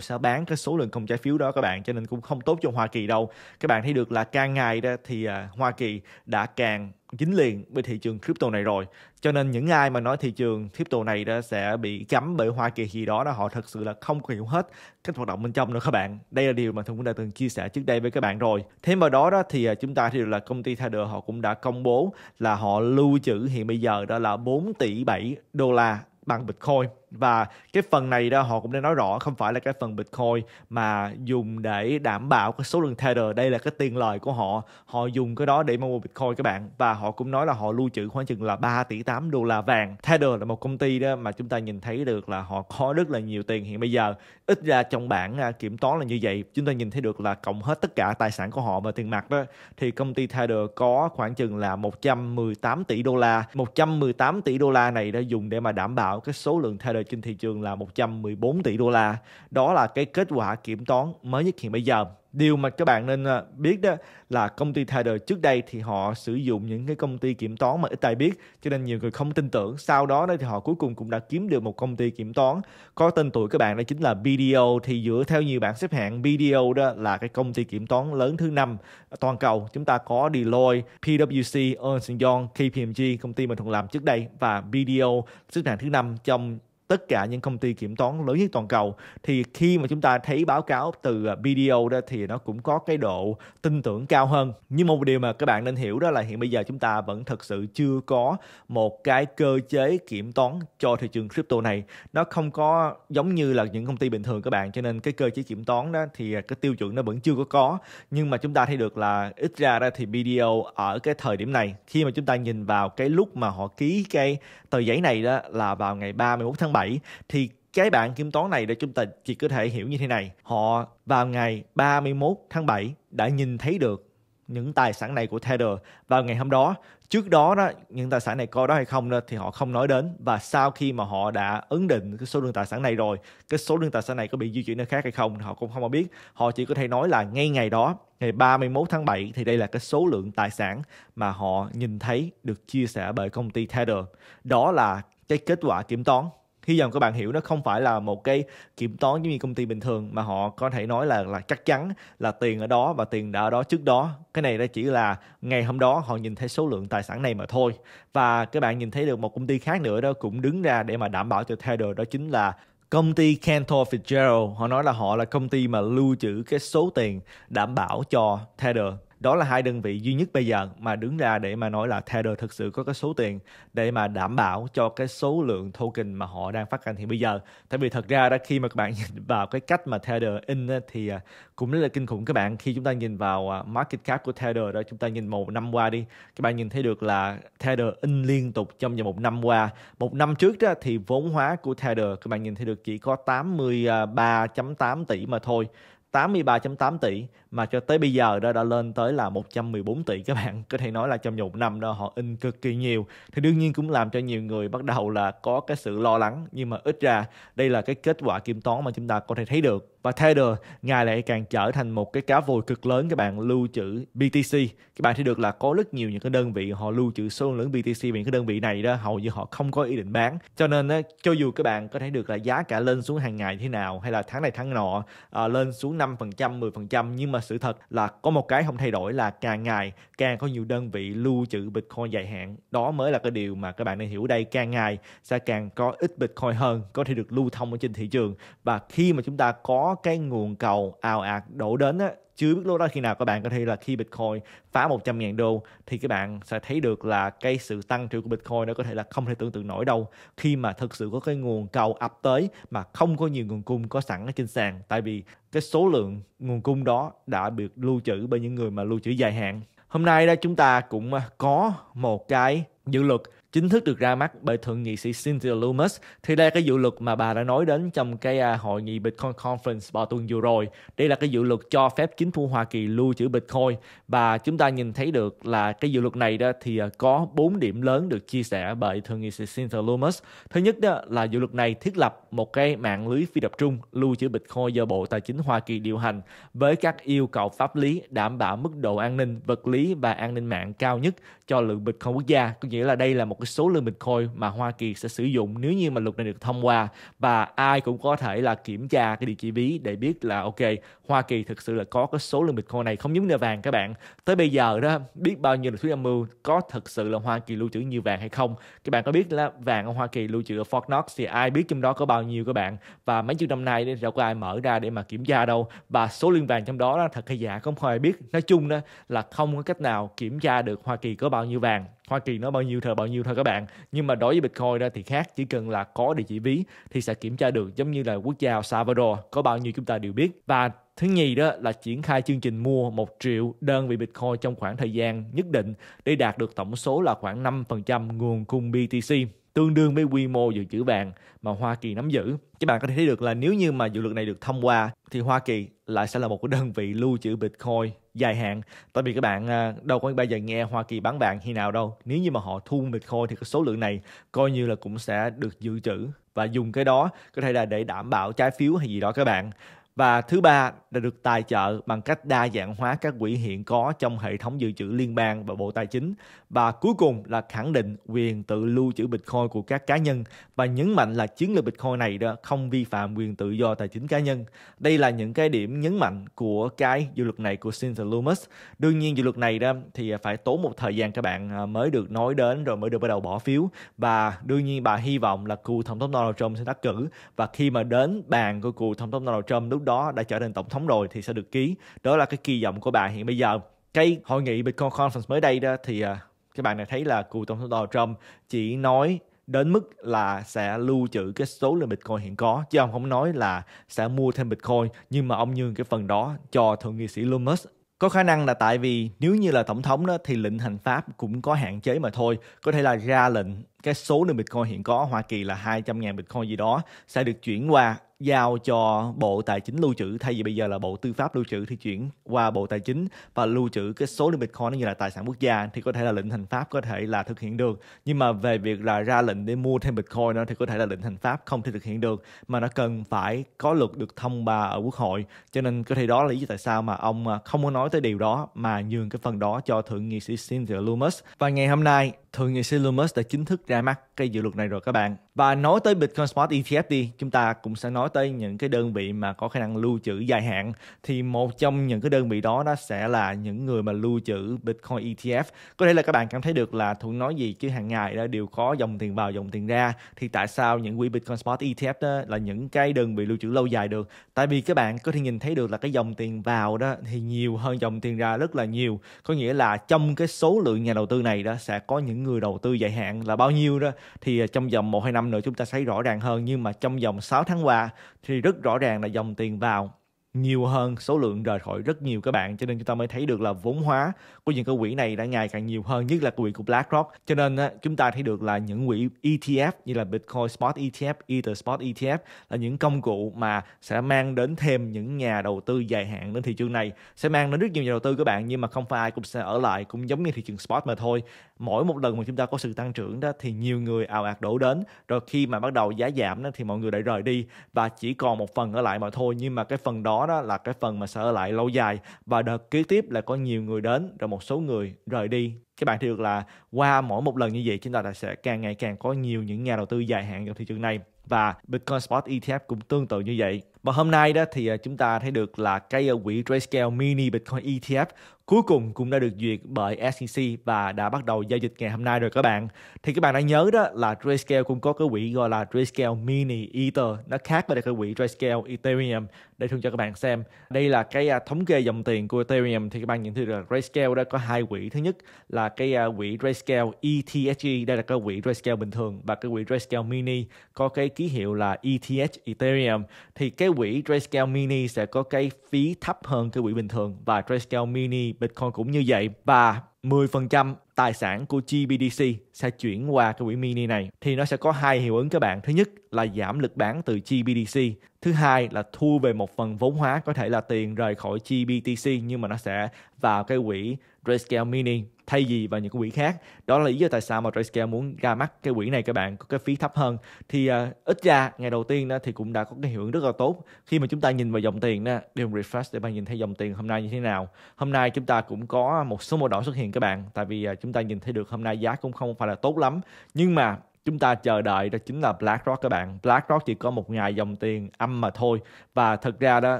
sẽ bán cái số lượng công trái phiếu đó các bạn cho nên cũng không tốt cho Hoa Kỳ đâu các bạn thấy được là càng ngày ra thì à, Hoa Kỳ đã càng dính liền với thị trường crypto này rồi cho nên những ai mà nói thị trường crypto này đã sẽ bị cấm bởi Hoa Kỳ gì đó là họ thật sự là không hiểu hết cách hoạt động bên trong nữa các bạn đây là điều mà Thuận cũng đã từng chia sẻ trước đây với các bạn rồi thêm vào đó đó thì à, chúng ta thì là công ty Tether họ cũng đã công bố là họ lưu trữ hiện bây giờ đó là 4 tỷ 7 đô la bằng Bitcoin và cái phần này đó họ cũng đã nói rõ không phải là cái phần Bitcoin mà dùng để đảm bảo cái số lượng Tether đây là cái tiền lời của họ họ dùng cái đó để mua Bitcoin các bạn và họ cũng nói là họ lưu trữ khoảng chừng là 3 tỷ 8 đô la vàng Tether là một công ty đó mà chúng ta nhìn thấy được là họ có rất là nhiều tiền hiện bây giờ ít ra trong bảng à, kiểm toán là như vậy chúng ta nhìn thấy được là cộng hết tất cả tài sản của họ và tiền mặt đó thì công ty Tether có khoảng chừng là 118 tỷ đô la 118 tỷ đô la này đã dùng để mà đảm bảo cái số lượng Tether Insider trên thị trường là 114 tỷ đô la. Đó là cái kết quả kiểm toán mới nhất hiện bây giờ. Điều mà các bạn nên ờ, biết đó là công ty Trader trước đây thì họ sử dụng những cái công ty kiểm toán mà ít ai biết cho nên nhiều người không tin tưởng. Sau đó thì họ cuối cùng cũng đã kiếm được một công ty kiểm toán có tên tuổi các bạn đó chính là BDO thì dựa theo nhiều bảng xếp hạng BDO đó là cái công ty kiểm toán lớn thứ năm toàn cầu. Chúng ta có Deloitte, PwC, Ernst Young, KPMG công ty mà thường làm trước đây và BDO xếp hạng thứ năm trong tất cả những công ty kiểm toán lớn nhất toàn cầu thì khi mà chúng ta thấy báo cáo từ à, BDO đó thì nó cũng có cái độ tin tưởng cao hơn nhưng một điều mà các bạn nên hiểu đó là hiện bây giờ chúng ta vẫn thực sự chưa có một cái cơ chế kiểm toán cho thị trường crypto này nó không có giống như là những công ty bình thường các bạn cho nên cái cơ chế kiểm toán đó thì à, cái tiêu chuẩn nó vẫn chưa có có nhưng mà chúng ta thấy được là ít ra ra thì BDO ở cái thời điểm này khi mà chúng ta nhìn vào cái lúc mà họ ký cái tờ giấy này đó là vào ngày 31 tháng 3 7 thì cái bạn kiểm toán này để chúng ta chỉ có thể hiểu như thế này. Họ vào ngày 31 tháng 7 đã nhìn thấy được những tài sản này của Tether vào ngày hôm đó. Trước đó đó những tài sản này coi đó hay không đó, thì họ không nói đến và sau khi mà họ đã ấn định cái số lượng tài sản này rồi, cái số lượng tài sản này có bị di chuyển nơi khác hay không họ cũng không có biết. Họ chỉ có thể nói là ngay ngày đó, ngày 31 tháng 7 thì đây là cái số lượng tài sản mà họ nhìn thấy được chia sẻ bởi công ty Tether. Đó là cái kết quả kiểm toán hy vọng các bạn hiểu nó không phải là một cái kiểm toán giống như công ty bình thường mà họ có thể nói là là chắc chắn là tiền ở đó và tiền đã ở đó trước đó cái này đó chỉ là ngày hôm đó họ nhìn thấy số lượng tài sản này mà thôi và các bạn nhìn thấy được một công ty khác nữa đó cũng đứng ra để mà đảm bảo cho tether đó chính là công ty Cantor Fitzgerald họ nói là họ là công ty mà lưu trữ cái số tiền đảm bảo cho tether đó là hai đơn vị duy nhất bây giờ mà đứng ra để mà nói là Tether thực sự có cái số tiền để mà đảm bảo cho cái số lượng token mà họ đang phát hành thì bây giờ tại vì thật ra đã khi mà các bạn nhìn vào cái cách mà Tether in thì à, cũng rất là kinh khủng các bạn khi chúng ta nhìn vào à, market cap của Tether đó chúng ta nhìn một năm qua đi các bạn nhìn thấy được là Tether in liên tục trong vòng một năm qua một năm trước đó thì vốn hóa của Tether các bạn nhìn thấy được chỉ có 83.8 tỷ mà thôi 83.8 tỷ mà cho tới bây giờ đó đã lên tới là 114 tỷ các bạn có thể nói là trong vòng năm đó họ in cực kỳ nhiều thì đương nhiên cũng làm cho nhiều người bắt đầu là có cái sự lo lắng nhưng mà ít ra đây là cái kết quả kiểm toán mà chúng ta có thể thấy được và Tether ngày lại càng trở thành một cái cá vồi cực lớn các bạn lưu trữ BTC các bạn thấy được là có rất nhiều những cái đơn vị họ lưu trữ số lượng BTC về những cái đơn vị này đó hầu như họ không có ý định bán cho nên á, cho dù các bạn có thể được là giá cả lên xuống hàng ngày thế nào hay là tháng này tháng nọ ờ, lên xuống 5% 10% nhưng mà mà sự thật là có một cái không thay đổi là càng ngày càng có nhiều đơn vị lưu trữ Bitcoin dài hạn. Đó mới là cái điều mà các bạn nên hiểu đây. Càng ngày sẽ càng có ít Bitcoin hơn có thể được lưu thông ở trên thị trường. Và khi mà chúng ta có cái nguồn cầu ào ạt đổ đến á, chưa biết lúc đó khi nào các bạn có thể là khi Bitcoin phá 100.000 đô thì các bạn sẽ thấy được là cái sự tăng trưởng của Bitcoin nó có thể là không thể tưởng tượng nổi đâu khi mà thực sự có cái nguồn cầu ập tới mà không có nhiều nguồn cung có sẵn ở trên sàn tại vì cái số lượng nguồn cung đó đã được lưu trữ bởi những người mà lưu trữ dài hạn hôm nay đó chúng ta cũng à, có một cái dự luật chính thức được ra mắt bởi thượng nghị sĩ Cynthia Lummis thì đây là cái dự luật mà bà đã nói đến trong cái à, hội nghị Bitcoin Conference vào tuần vừa rồi. Đây là cái dự luật cho phép chính phủ Hoa Kỳ lưu trữ Bitcoin và chúng ta nhìn thấy được là cái dự luật này đó thì à, có 4 điểm lớn được chia sẻ bởi thượng nghị sĩ Cynthia Lummis. Thứ nhất đó là dự luật này thiết lập một cái mạng lưới phi tập trung lưu trữ Bitcoin do Bộ Tài chính Hoa Kỳ điều hành với các yêu cầu pháp lý đảm bảo mức độ an ninh vật lý và an ninh mạng cao nhất cho lượng Bitcoin quốc gia. Có nghĩa là đây là một cái số lượng Bitcoin mà Hoa Kỳ sẽ sử dụng nếu như mà luật này được thông qua và ai cũng có thể là kiểm tra cái địa chỉ ví để biết là ok Hoa Kỳ thực sự là có cái số lượng Bitcoin này không giống như vàng các bạn. Tới bây giờ đó biết bao nhiêu là thuyết âm mưu có thực sự là Hoa Kỳ lưu trữ nhiều vàng hay không. Các bạn có biết là vàng ở Hoa Kỳ lưu trữ ở Fort Knox thì ai biết trong đó có bao nhiêu các bạn và mấy chục năm nay đâu có ai mở ra để mà kiểm tra đâu và số lượng vàng trong đó là thật hay giả không ai biết. Nói chung đó là không có cách nào kiểm tra được Hoa Kỳ có bao nhiêu vàng Hoa Kỳ nó bao nhiêu thờ bao nhiêu thôi các bạn nhưng mà đối với Bitcoin đó thì khác chỉ cần là có địa chỉ ví thì sẽ kiểm tra được giống như là quốc gia Salvador có bao nhiêu chúng ta đều biết và Thứ nhì đó là triển khai chương trình mua 1 triệu đơn vị Bitcoin trong khoảng thời gian nhất định để đạt được tổng số là khoảng 5% nguồn cung BTC tương đương với quy mô dự trữ vàng mà Hoa Kỳ nắm giữ. Các bạn có thể thấy được là nếu như mà dự luật này được thông qua thì Hoa Kỳ lại sẽ là một cái đơn vị lưu trữ Bitcoin dài hạn. Tại vì các bạn à, đâu có bao giờ nghe Hoa Kỳ bán vàng khi nào đâu. Nếu như mà họ thu Bitcoin thì cái số lượng này coi như là cũng sẽ được dự trữ và dùng cái đó có thể là để đảm bảo trái phiếu hay gì đó các bạn và thứ ba là được tài trợ bằng cách đa dạng hóa các quỹ hiện có trong hệ thống dự trữ liên bang và Bộ Tài chính và cuối cùng là khẳng định quyền tự lưu trữ Bitcoin của các cá nhân và nhấn mạnh là chiến lược Bitcoin này đó không vi phạm quyền tự do tài chính cá nhân. Đây là những cái điểm nhấn mạnh của cái dự luật này của Cynthia Lummis. Đương nhiên dự luật này đó thì phải tốn một thời gian các bạn à, mới được nói đến rồi mới được bắt đầu bỏ phiếu và đương nhiên bà hy vọng là cựu tổng thống Donald Trump sẽ đắc cử và khi mà đến bàn của cựu tổng thống Donald Trump lúc đó đã trở thành tổng thống rồi thì sẽ được ký đó là cái kỳ vọng của bạn hiện bây giờ cái hội nghị Bitcoin Conference mới đây đó thì à, các bạn đã thấy là cựu tổng thống Donald Trump chỉ nói đến mức là sẽ lưu trữ cái số lượng Bitcoin hiện có chứ ông không nói là sẽ mua thêm Bitcoin nhưng mà ông nhường cái phần đó cho thượng nghị sĩ Lumos có khả năng là tại vì nếu như là tổng thống đó thì lệnh hành pháp cũng có hạn chế mà thôi có thể là ra lệnh cái số lượng bitcoin hiện có ở Hoa Kỳ là 200.000 bitcoin gì đó sẽ được chuyển qua giao cho Bộ Tài chính lưu trữ thay vì bây giờ là Bộ Tư pháp lưu trữ thì chuyển qua Bộ Tài chính và lưu trữ cái số lượng Bitcoin như là tài sản quốc gia thì có thể là lệnh hành pháp có thể là thực hiện được nhưng mà về việc là ra lệnh để mua thêm Bitcoin đó thì có thể là lệnh hành pháp không thể thực hiện được mà nó cần phải có luật được thông qua ở Quốc hội cho nên có thể đó là lý do tại sao mà ông à, không có nói tới điều đó mà nhường cái phần đó cho thượng nghị sĩ Cynthia Lumos và ngày hôm nay thượng nghị sĩ Lumos đã chính thức ra mắt cái dự luật này rồi các bạn và nói tới Bitcoin Spot ETF đi chúng ta cũng sẽ nói nói tới những cái đơn vị mà có khả năng lưu trữ dài hạn thì một trong những cái đơn vị đó nó sẽ là những người mà lưu trữ Bitcoin ETF có thể là các bạn cảm thấy được là Thuận nói gì chứ hàng ngày đó đều có dòng tiền vào dòng tiền ra thì tại sao những quỹ Bitcoin Spot ETF đó là những cái đơn vị lưu trữ lâu dài được tại vì các bạn có thể nhìn thấy được là cái dòng tiền vào đó thì nhiều hơn dòng tiền ra rất là nhiều có nghĩa là trong cái số lượng nhà đầu tư này đó sẽ có những người đầu tư dài hạn là bao nhiêu đó thì trong vòng một hai năm nữa chúng ta thấy rõ ràng hơn nhưng mà trong vòng 6 tháng qua thì rất rõ ràng là dòng tiền vào nhiều hơn số lượng rời khỏi rất nhiều các bạn cho nên chúng ta mới thấy được là vốn hóa của những cái quỹ này đã ngày càng nhiều hơn nhất là quỹ của BlackRock cho nên chúng ta thấy được là những quỹ ETF như là Bitcoin Spot ETF, Ether Spot ETF là những công cụ mà sẽ mang đến thêm những nhà đầu tư dài hạn đến thị trường này sẽ mang đến rất nhiều nhà đầu tư các bạn nhưng mà không phải ai cũng sẽ ở lại cũng giống như thị trường spot mà thôi mỗi một lần mà chúng ta có sự tăng trưởng đó thì nhiều người ào ạt đổ đến rồi khi mà bắt đầu giá giảm đó thì mọi người lại rời đi và chỉ còn một phần ở lại mà thôi nhưng mà cái phần đó đó là cái phần mà sẽ ở lại lâu dài và đợt kế tiếp là có nhiều người đến rồi một số người rời đi các bạn thấy được là qua mỗi một lần như vậy chúng ta đã sẽ càng ngày càng có nhiều những nhà đầu tư dài hạn vào thị trường này và Bitcoin Spot ETF cũng tương tự như vậy và hôm nay đó thì ờ, chúng ta thấy được là cái ờ, quỹ Grayscale Mini Bitcoin ETF cuối cùng cũng đã được duyệt bởi SEC và đã bắt đầu giao dịch ngày hôm nay rồi các bạn. Thì các bạn đã nhớ đó là Grayscale cũng có cái quỹ gọi là Grayscale Mini Ether, nó khác với cái quỹ Grayscale Ethereum để thường cho các bạn xem. Đây là cái à, thống kê dòng tiền của Ethereum thì các bạn nhận thấy được Grayscale đã có hai quỹ. Thứ nhất là cái à, quỹ Grayscale ETHG e. đây là cái quỹ Grayscale bình thường và cái quỹ Grayscale Mini có cái ký hiệu là ETH Ethereum. Thì cái cái quỹ Grayscale Mini sẽ có cái phí thấp hơn cái quỹ bình thường và Grayscale Mini Bitcoin cũng như vậy và 10% tài sản của GBDC sẽ chuyển qua cái quỹ mini này thì nó sẽ có hai hiệu ứng các bạn. Thứ nhất là giảm lực bán từ GBDC, thứ hai là thu về một phần vốn hóa có thể là tiền rời khỏi GBTC nhưng mà nó sẽ vào cái quỹ Grayscale Mini thay vì vào những cái quỹ khác đó là lý do tại sao mà Grayscale muốn ra mắt cái quỹ này các bạn có cái phí thấp hơn thì uh, ít ra ngày đầu tiên đó thì cũng đã có cái hiệu ứng rất là tốt khi mà chúng ta nhìn vào dòng tiền đó đều refresh để bạn nhìn thấy dòng tiền hôm nay như thế nào hôm nay chúng ta cũng có một số màu đỏ xuất hiện các bạn tại vì uh, chúng ta nhìn thấy được hôm nay giá cũng không phải là tốt lắm nhưng mà chúng ta chờ đợi đó chính là BlackRock các bạn. BlackRock chỉ có một ngày dòng tiền âm mà thôi và thật ra đó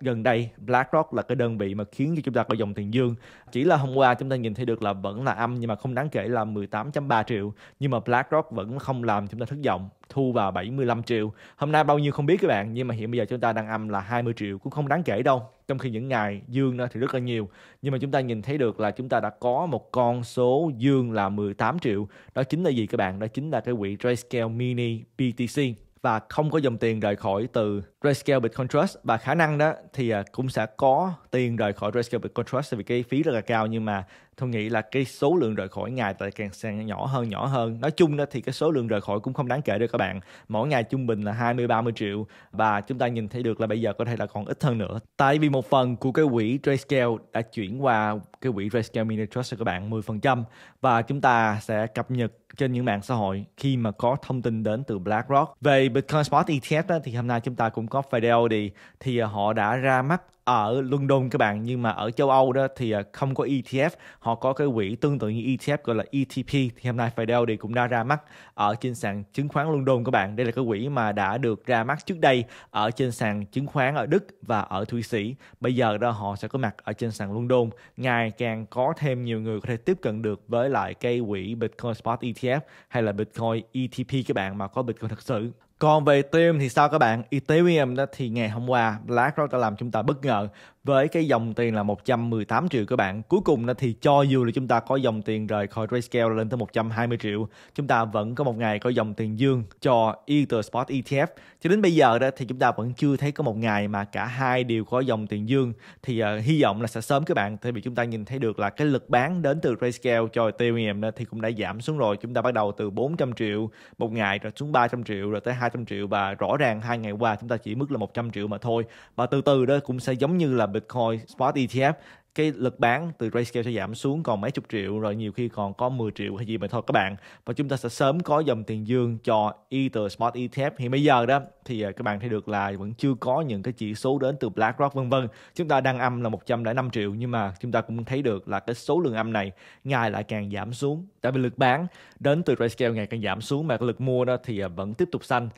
gần đây BlackRock là cái đơn vị mà khiến cho chúng ta có dòng tiền dương. Chỉ là hôm qua chúng ta nhìn thấy được là vẫn là âm nhưng mà không đáng kể là 18.3 triệu nhưng mà BlackRock vẫn không làm chúng ta thất vọng thu vào 75 triệu. Hôm nay bao nhiêu không biết các bạn, nhưng mà hiện bây giờ chúng ta đang âm là 20 triệu cũng không đáng kể đâu. Trong khi những ngày dương thì rất là nhiều. Nhưng mà chúng ta nhìn thấy được là chúng ta đã có một con số dương là 18 triệu. Đó chính là gì các bạn? Đó chính là cái quỹ Trayscale Mini BTC và không có dòng tiền rời khỏi từ Grayscale Bitcoin Trust và khả năng đó thì à, cũng sẽ có tiền rời khỏi Grayscale Bitcoin Trust vì cái phí rất là cao nhưng mà tôi nghĩ là cái số lượng rời khỏi ngày tại càng sẽ nhỏ hơn nhỏ hơn nói chung đó thì cái số lượng rời khỏi cũng không đáng kể đâu các bạn mỗi ngày trung bình là 20 30 triệu và chúng ta nhìn thấy được là bây giờ có thể là còn ít hơn nữa tại vì một phần của cái quỹ Grayscale đã chuyển qua cái quỹ Grayscale Mini Trust cho các bạn 10% và chúng ta sẽ cập nhật trên những mạng xã hội khi mà có thông tin đến từ BlackRock về Bitcoin Spot ETF đó, thì hôm nay chúng ta cũng có video thì thì à, họ đã ra mắt ở London các bạn nhưng mà ở châu Âu đó thì à, không có ETF họ có cái quỹ tương tự như ETF gọi là ETP thì hôm nay Fidelity cũng đã ra mắt ở trên sàn chứng khoán London các bạn đây là cái quỹ mà đã được ra mắt trước đây ở trên sàn chứng khoán ở Đức và ở Thụy Sĩ bây giờ đó họ sẽ có mặt ở trên sàn London ngày càng có thêm nhiều người có thể tiếp cận được với lại cái quỹ Bitcoin Spot ETF hay là Bitcoin ETP các bạn mà có Bitcoin thật sự còn về Ethereum thì sao các bạn? Ethereum đó thì ngày hôm qua BlackRock đã làm chúng ta bất ngờ với cái dòng tiền là 118 triệu các bạn. Cuối cùng là thì cho dù là chúng ta có dòng tiền rời khỏi Grayscale lên tới 120 triệu, chúng ta vẫn có một ngày có dòng tiền dương cho Ether Spot ETF. Cho đến bây giờ đó thì chúng ta vẫn chưa thấy có một ngày mà cả hai đều có dòng tiền dương thì uh, hy vọng là sẽ sớm các bạn tại vì chúng ta nhìn thấy được là cái lực bán đến từ Grayscale cho Ethereum đó thì cũng đã giảm xuống rồi. Chúng ta bắt đầu từ 400 triệu một ngày rồi xuống 300 triệu rồi tới 200 triệu và rõ ràng hai ngày qua chúng ta chỉ mức là 100 triệu mà thôi. Và từ từ đó cũng sẽ giống như là Bitcoin Spot ETF cái lực bán từ Grayscale sẽ giảm xuống còn mấy chục triệu rồi nhiều khi còn có 10 triệu hay gì mà thôi các bạn và chúng ta sẽ sớm có dòng tiền dương cho Ether Spot ETF hiện bây giờ đó thì à, các bạn thấy được là vẫn chưa có những cái chỉ số đến từ BlackRock vân vân chúng ta đang âm là 105 triệu nhưng mà chúng ta cũng thấy được là cái số lượng âm này ngày lại càng giảm xuống tại vì lực bán đến từ Grayscale ngày càng giảm xuống mà cái lực mua đó thì à, vẫn tiếp tục xanh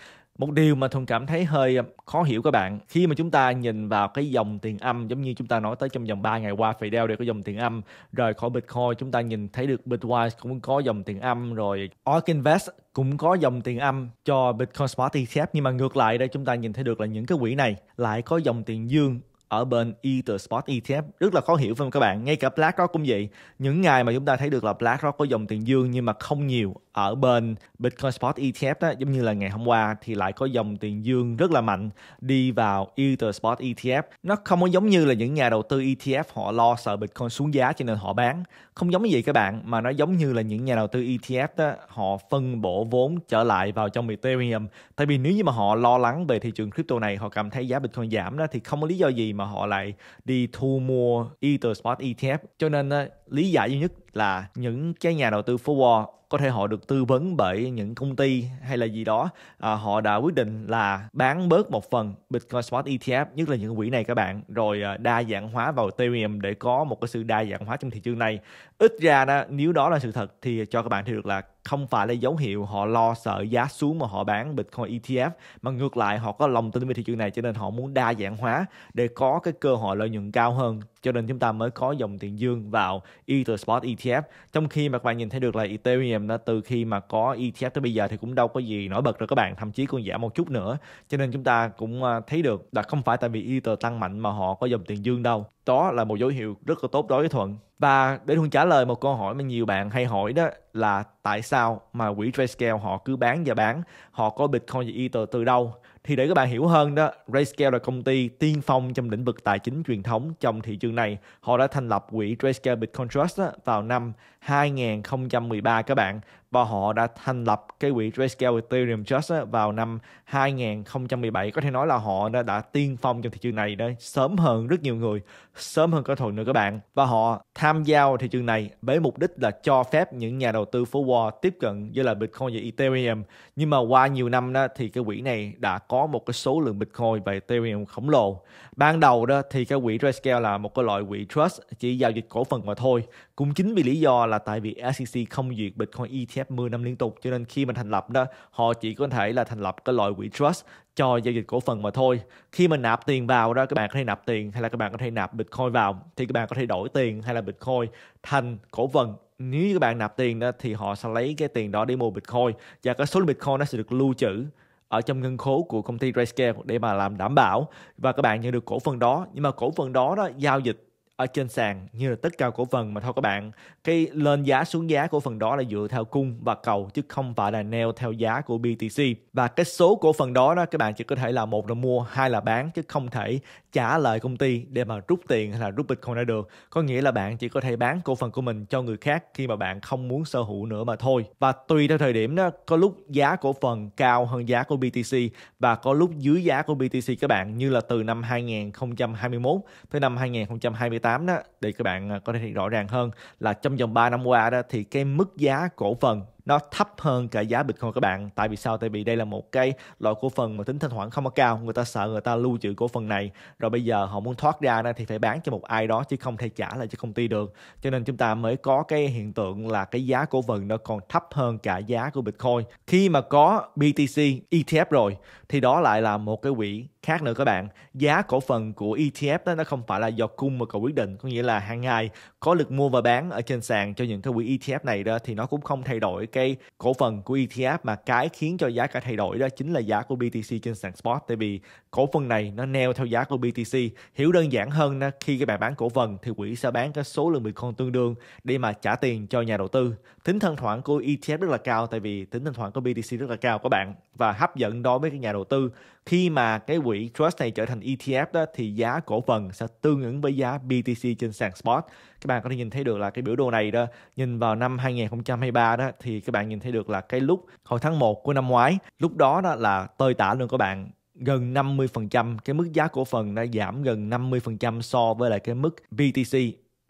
một điều mà thường cảm thấy hơi ờ, khó hiểu các bạn khi mà chúng ta nhìn vào cái dòng tiền âm giống như chúng ta nói tới trong vòng 3 ngày qua Fidel đều có dòng tiền âm rời khỏi Bitcoin chúng ta nhìn thấy được Bitwise cũng có dòng tiền âm rồi Ork Invest cũng có dòng tiền âm cho Bitcoin Smart ETF nhưng mà ngược lại đây chúng ta nhìn thấy được là những cái quỹ này lại có dòng tiền dương ở bên EtherSpot ETF rất là khó hiểu phải không các bạn ngay cả BlackRock cũng vậy những ngày mà chúng ta thấy được là BlackRock có dòng tiền dương nhưng mà không nhiều ở bên Bitcoin Spot ETF đó giống như là ngày hôm qua thì lại có dòng tiền dương rất là mạnh đi vào EtherSpot ETF nó không có giống như là những nhà đầu tư ETF họ lo sợ Bitcoin xuống giá cho nên họ bán không giống như vậy các bạn mà nó giống như là những nhà đầu tư ETF đó họ phân bổ vốn trở lại vào trong Ethereum tại vì nếu như mà họ lo lắng về thị trường crypto này họ cảm thấy giá Bitcoin giảm đó thì không có lý do gì mà họ lại đi thu mua Ether spot ETF cho nên lý giải duy nhất là những cái nhà đầu tư forward có thể họ được tư vấn bởi những công ty hay là gì đó à, họ đã quyết định là bán bớt một phần Bitcoin Spot ETF nhất là những quỹ này các bạn rồi à, đa dạng hóa vào Ethereum để có một cái sự đa dạng hóa trong thị trường này ít ra đó, nếu đó là sự thật thì cho các bạn thì được là không phải là dấu hiệu họ lo sợ giá xuống mà họ bán Bitcoin ETF mà ngược lại họ có lòng tin về thị trường này cho nên họ muốn đa dạng hóa để có cái cơ hội lợi nhuận cao hơn cho nên chúng ta mới có dòng tiền dương vào Ether Spot e ETF trong khi mà các bạn nhìn thấy được là Ethereum nó từ khi mà có ETF tới bây giờ thì cũng đâu có gì nổi bật rồi các bạn thậm chí còn giảm một chút nữa cho nên chúng ta cũng à, thấy được là không phải tại vì Ether tăng mạnh mà họ có dòng tiền dương đâu đó là một dấu hiệu rất là tốt đối với thuận và để thuận trả lời một câu hỏi mà nhiều bạn hay hỏi đó là tại sao mà quỹ Grayscale họ cứ bán và bán họ có bitcoin và ether từ đâu thì để các bạn hiểu hơn đó Grayscale là công ty tiên phong trong lĩnh vực tài chính truyền thống trong thị trường này họ đã thành lập quỹ Grayscale Bitcoin Trust đó, vào năm 2013 các bạn và họ đã thành lập cái quỹ Grayscale Ethereum Trust vào năm 2017 có thể nói là họ đã, đã tiên phong trong thị trường này đó sớm hơn rất nhiều người sớm hơn cả thuần nữa các bạn và họ tham gia vào thị trường này với mục đích là cho phép những nhà đầu tư phố Wall tiếp cận với là Bitcoin và Ethereum nhưng mà qua nhiều năm đó thì cái quỹ này đã có một cái số lượng Bitcoin và Ethereum khổng lồ ban đầu đó thì cái quỹ Grayscale là một cái loại quỹ trust chỉ giao dịch cổ phần mà thôi cũng chính vì lý do là tại vì SEC không duyệt Bitcoin ETF 10 năm liên tục cho nên khi mà thành lập đó họ chỉ có thể là thành lập cái loại quỹ trust cho giao dịch cổ phần mà thôi khi mình nạp tiền vào đó các bạn có thể nạp tiền hay là các bạn có thể nạp bitcoin vào thì các bạn có thể đổi tiền hay là bitcoin thành cổ phần nếu như các bạn nạp tiền đó thì họ sẽ lấy cái tiền đó để mua bitcoin và cái số bitcoin nó sẽ được lưu trữ ở trong ngân khố của công ty Grayscale để mà làm đảm bảo và các bạn nhận được cổ phần đó nhưng mà cổ phần đó đó giao dịch ở trên sàn như là tất cả cổ phần mà thôi các bạn cái lên giá xuống giá cổ phần đó là dựa theo cung và cầu chứ không phải là neo theo giá của BTC và cái số cổ phần đó đó các bạn chỉ có thể là một là mua hai là bán chứ không thể trả lại công ty để mà rút tiền hay là rút bitcoin ra được có nghĩa là bạn chỉ có thể bán cổ phần của mình cho người khác khi mà bạn không muốn sở hữu nữa mà thôi và tùy theo thời điểm đó có lúc giá cổ phần cao hơn giá của BTC và có lúc dưới giá của BTC các bạn như là từ năm 2021 tới năm 2028 2008 đó để các bạn à, có thể thấy rõ ràng hơn là trong vòng 3 năm qua đó thì cái mức giá cổ phần nó thấp hơn cả giá Bitcoin các bạn. Tại vì sao? Tại vì đây là một cái loại cổ phần mà tính thanh khoản không có cao, người ta sợ người ta lưu trữ cổ phần này, rồi bây giờ họ muốn thoát ra thì phải bán cho một ai đó chứ không thể trả lại cho công ty được. Cho nên chúng ta mới có cái hiện tượng là cái giá cổ phần nó còn thấp hơn cả giá của Bitcoin. Khi mà có BTC ETF rồi thì đó lại là một cái quỹ khác nữa các bạn. Giá cổ phần của ETF đó nó không phải là do cung mà cầu quyết định, có nghĩa là hàng ngày có lực mua và bán ở trên sàn cho những cái quỹ ETF này đó thì nó cũng không thay đổi cái cổ phần của ETF mà cái khiến cho giá cả thay đổi đó chính là giá của BTC trên sàn spot tại vì cổ phần này nó neo theo giá của BTC hiểu đơn giản hơn là khi các bạn bán cổ phần thì quỹ sẽ bán cái số lượng Bitcoin tương đương để mà trả tiền cho nhà đầu tư tính thanh khoản của ETF rất là cao tại vì tính thanh khoản của BTC rất là cao các bạn và hấp dẫn đối với các nhà đầu tư khi mà cái quỹ trust này trở thành ETF đó thì giá cổ phần sẽ tương ứng với giá BTC trên sàn spot các bạn có thể nhìn thấy được là cái biểu đồ này đó nhìn vào năm 2023 đó thì các bạn nhìn thấy được là cái lúc hồi tháng 1 của năm ngoái lúc đó đó là tơi tả luôn các bạn gần 50% cái mức giá cổ phần đã giảm gần 50% so với lại cái mức BTC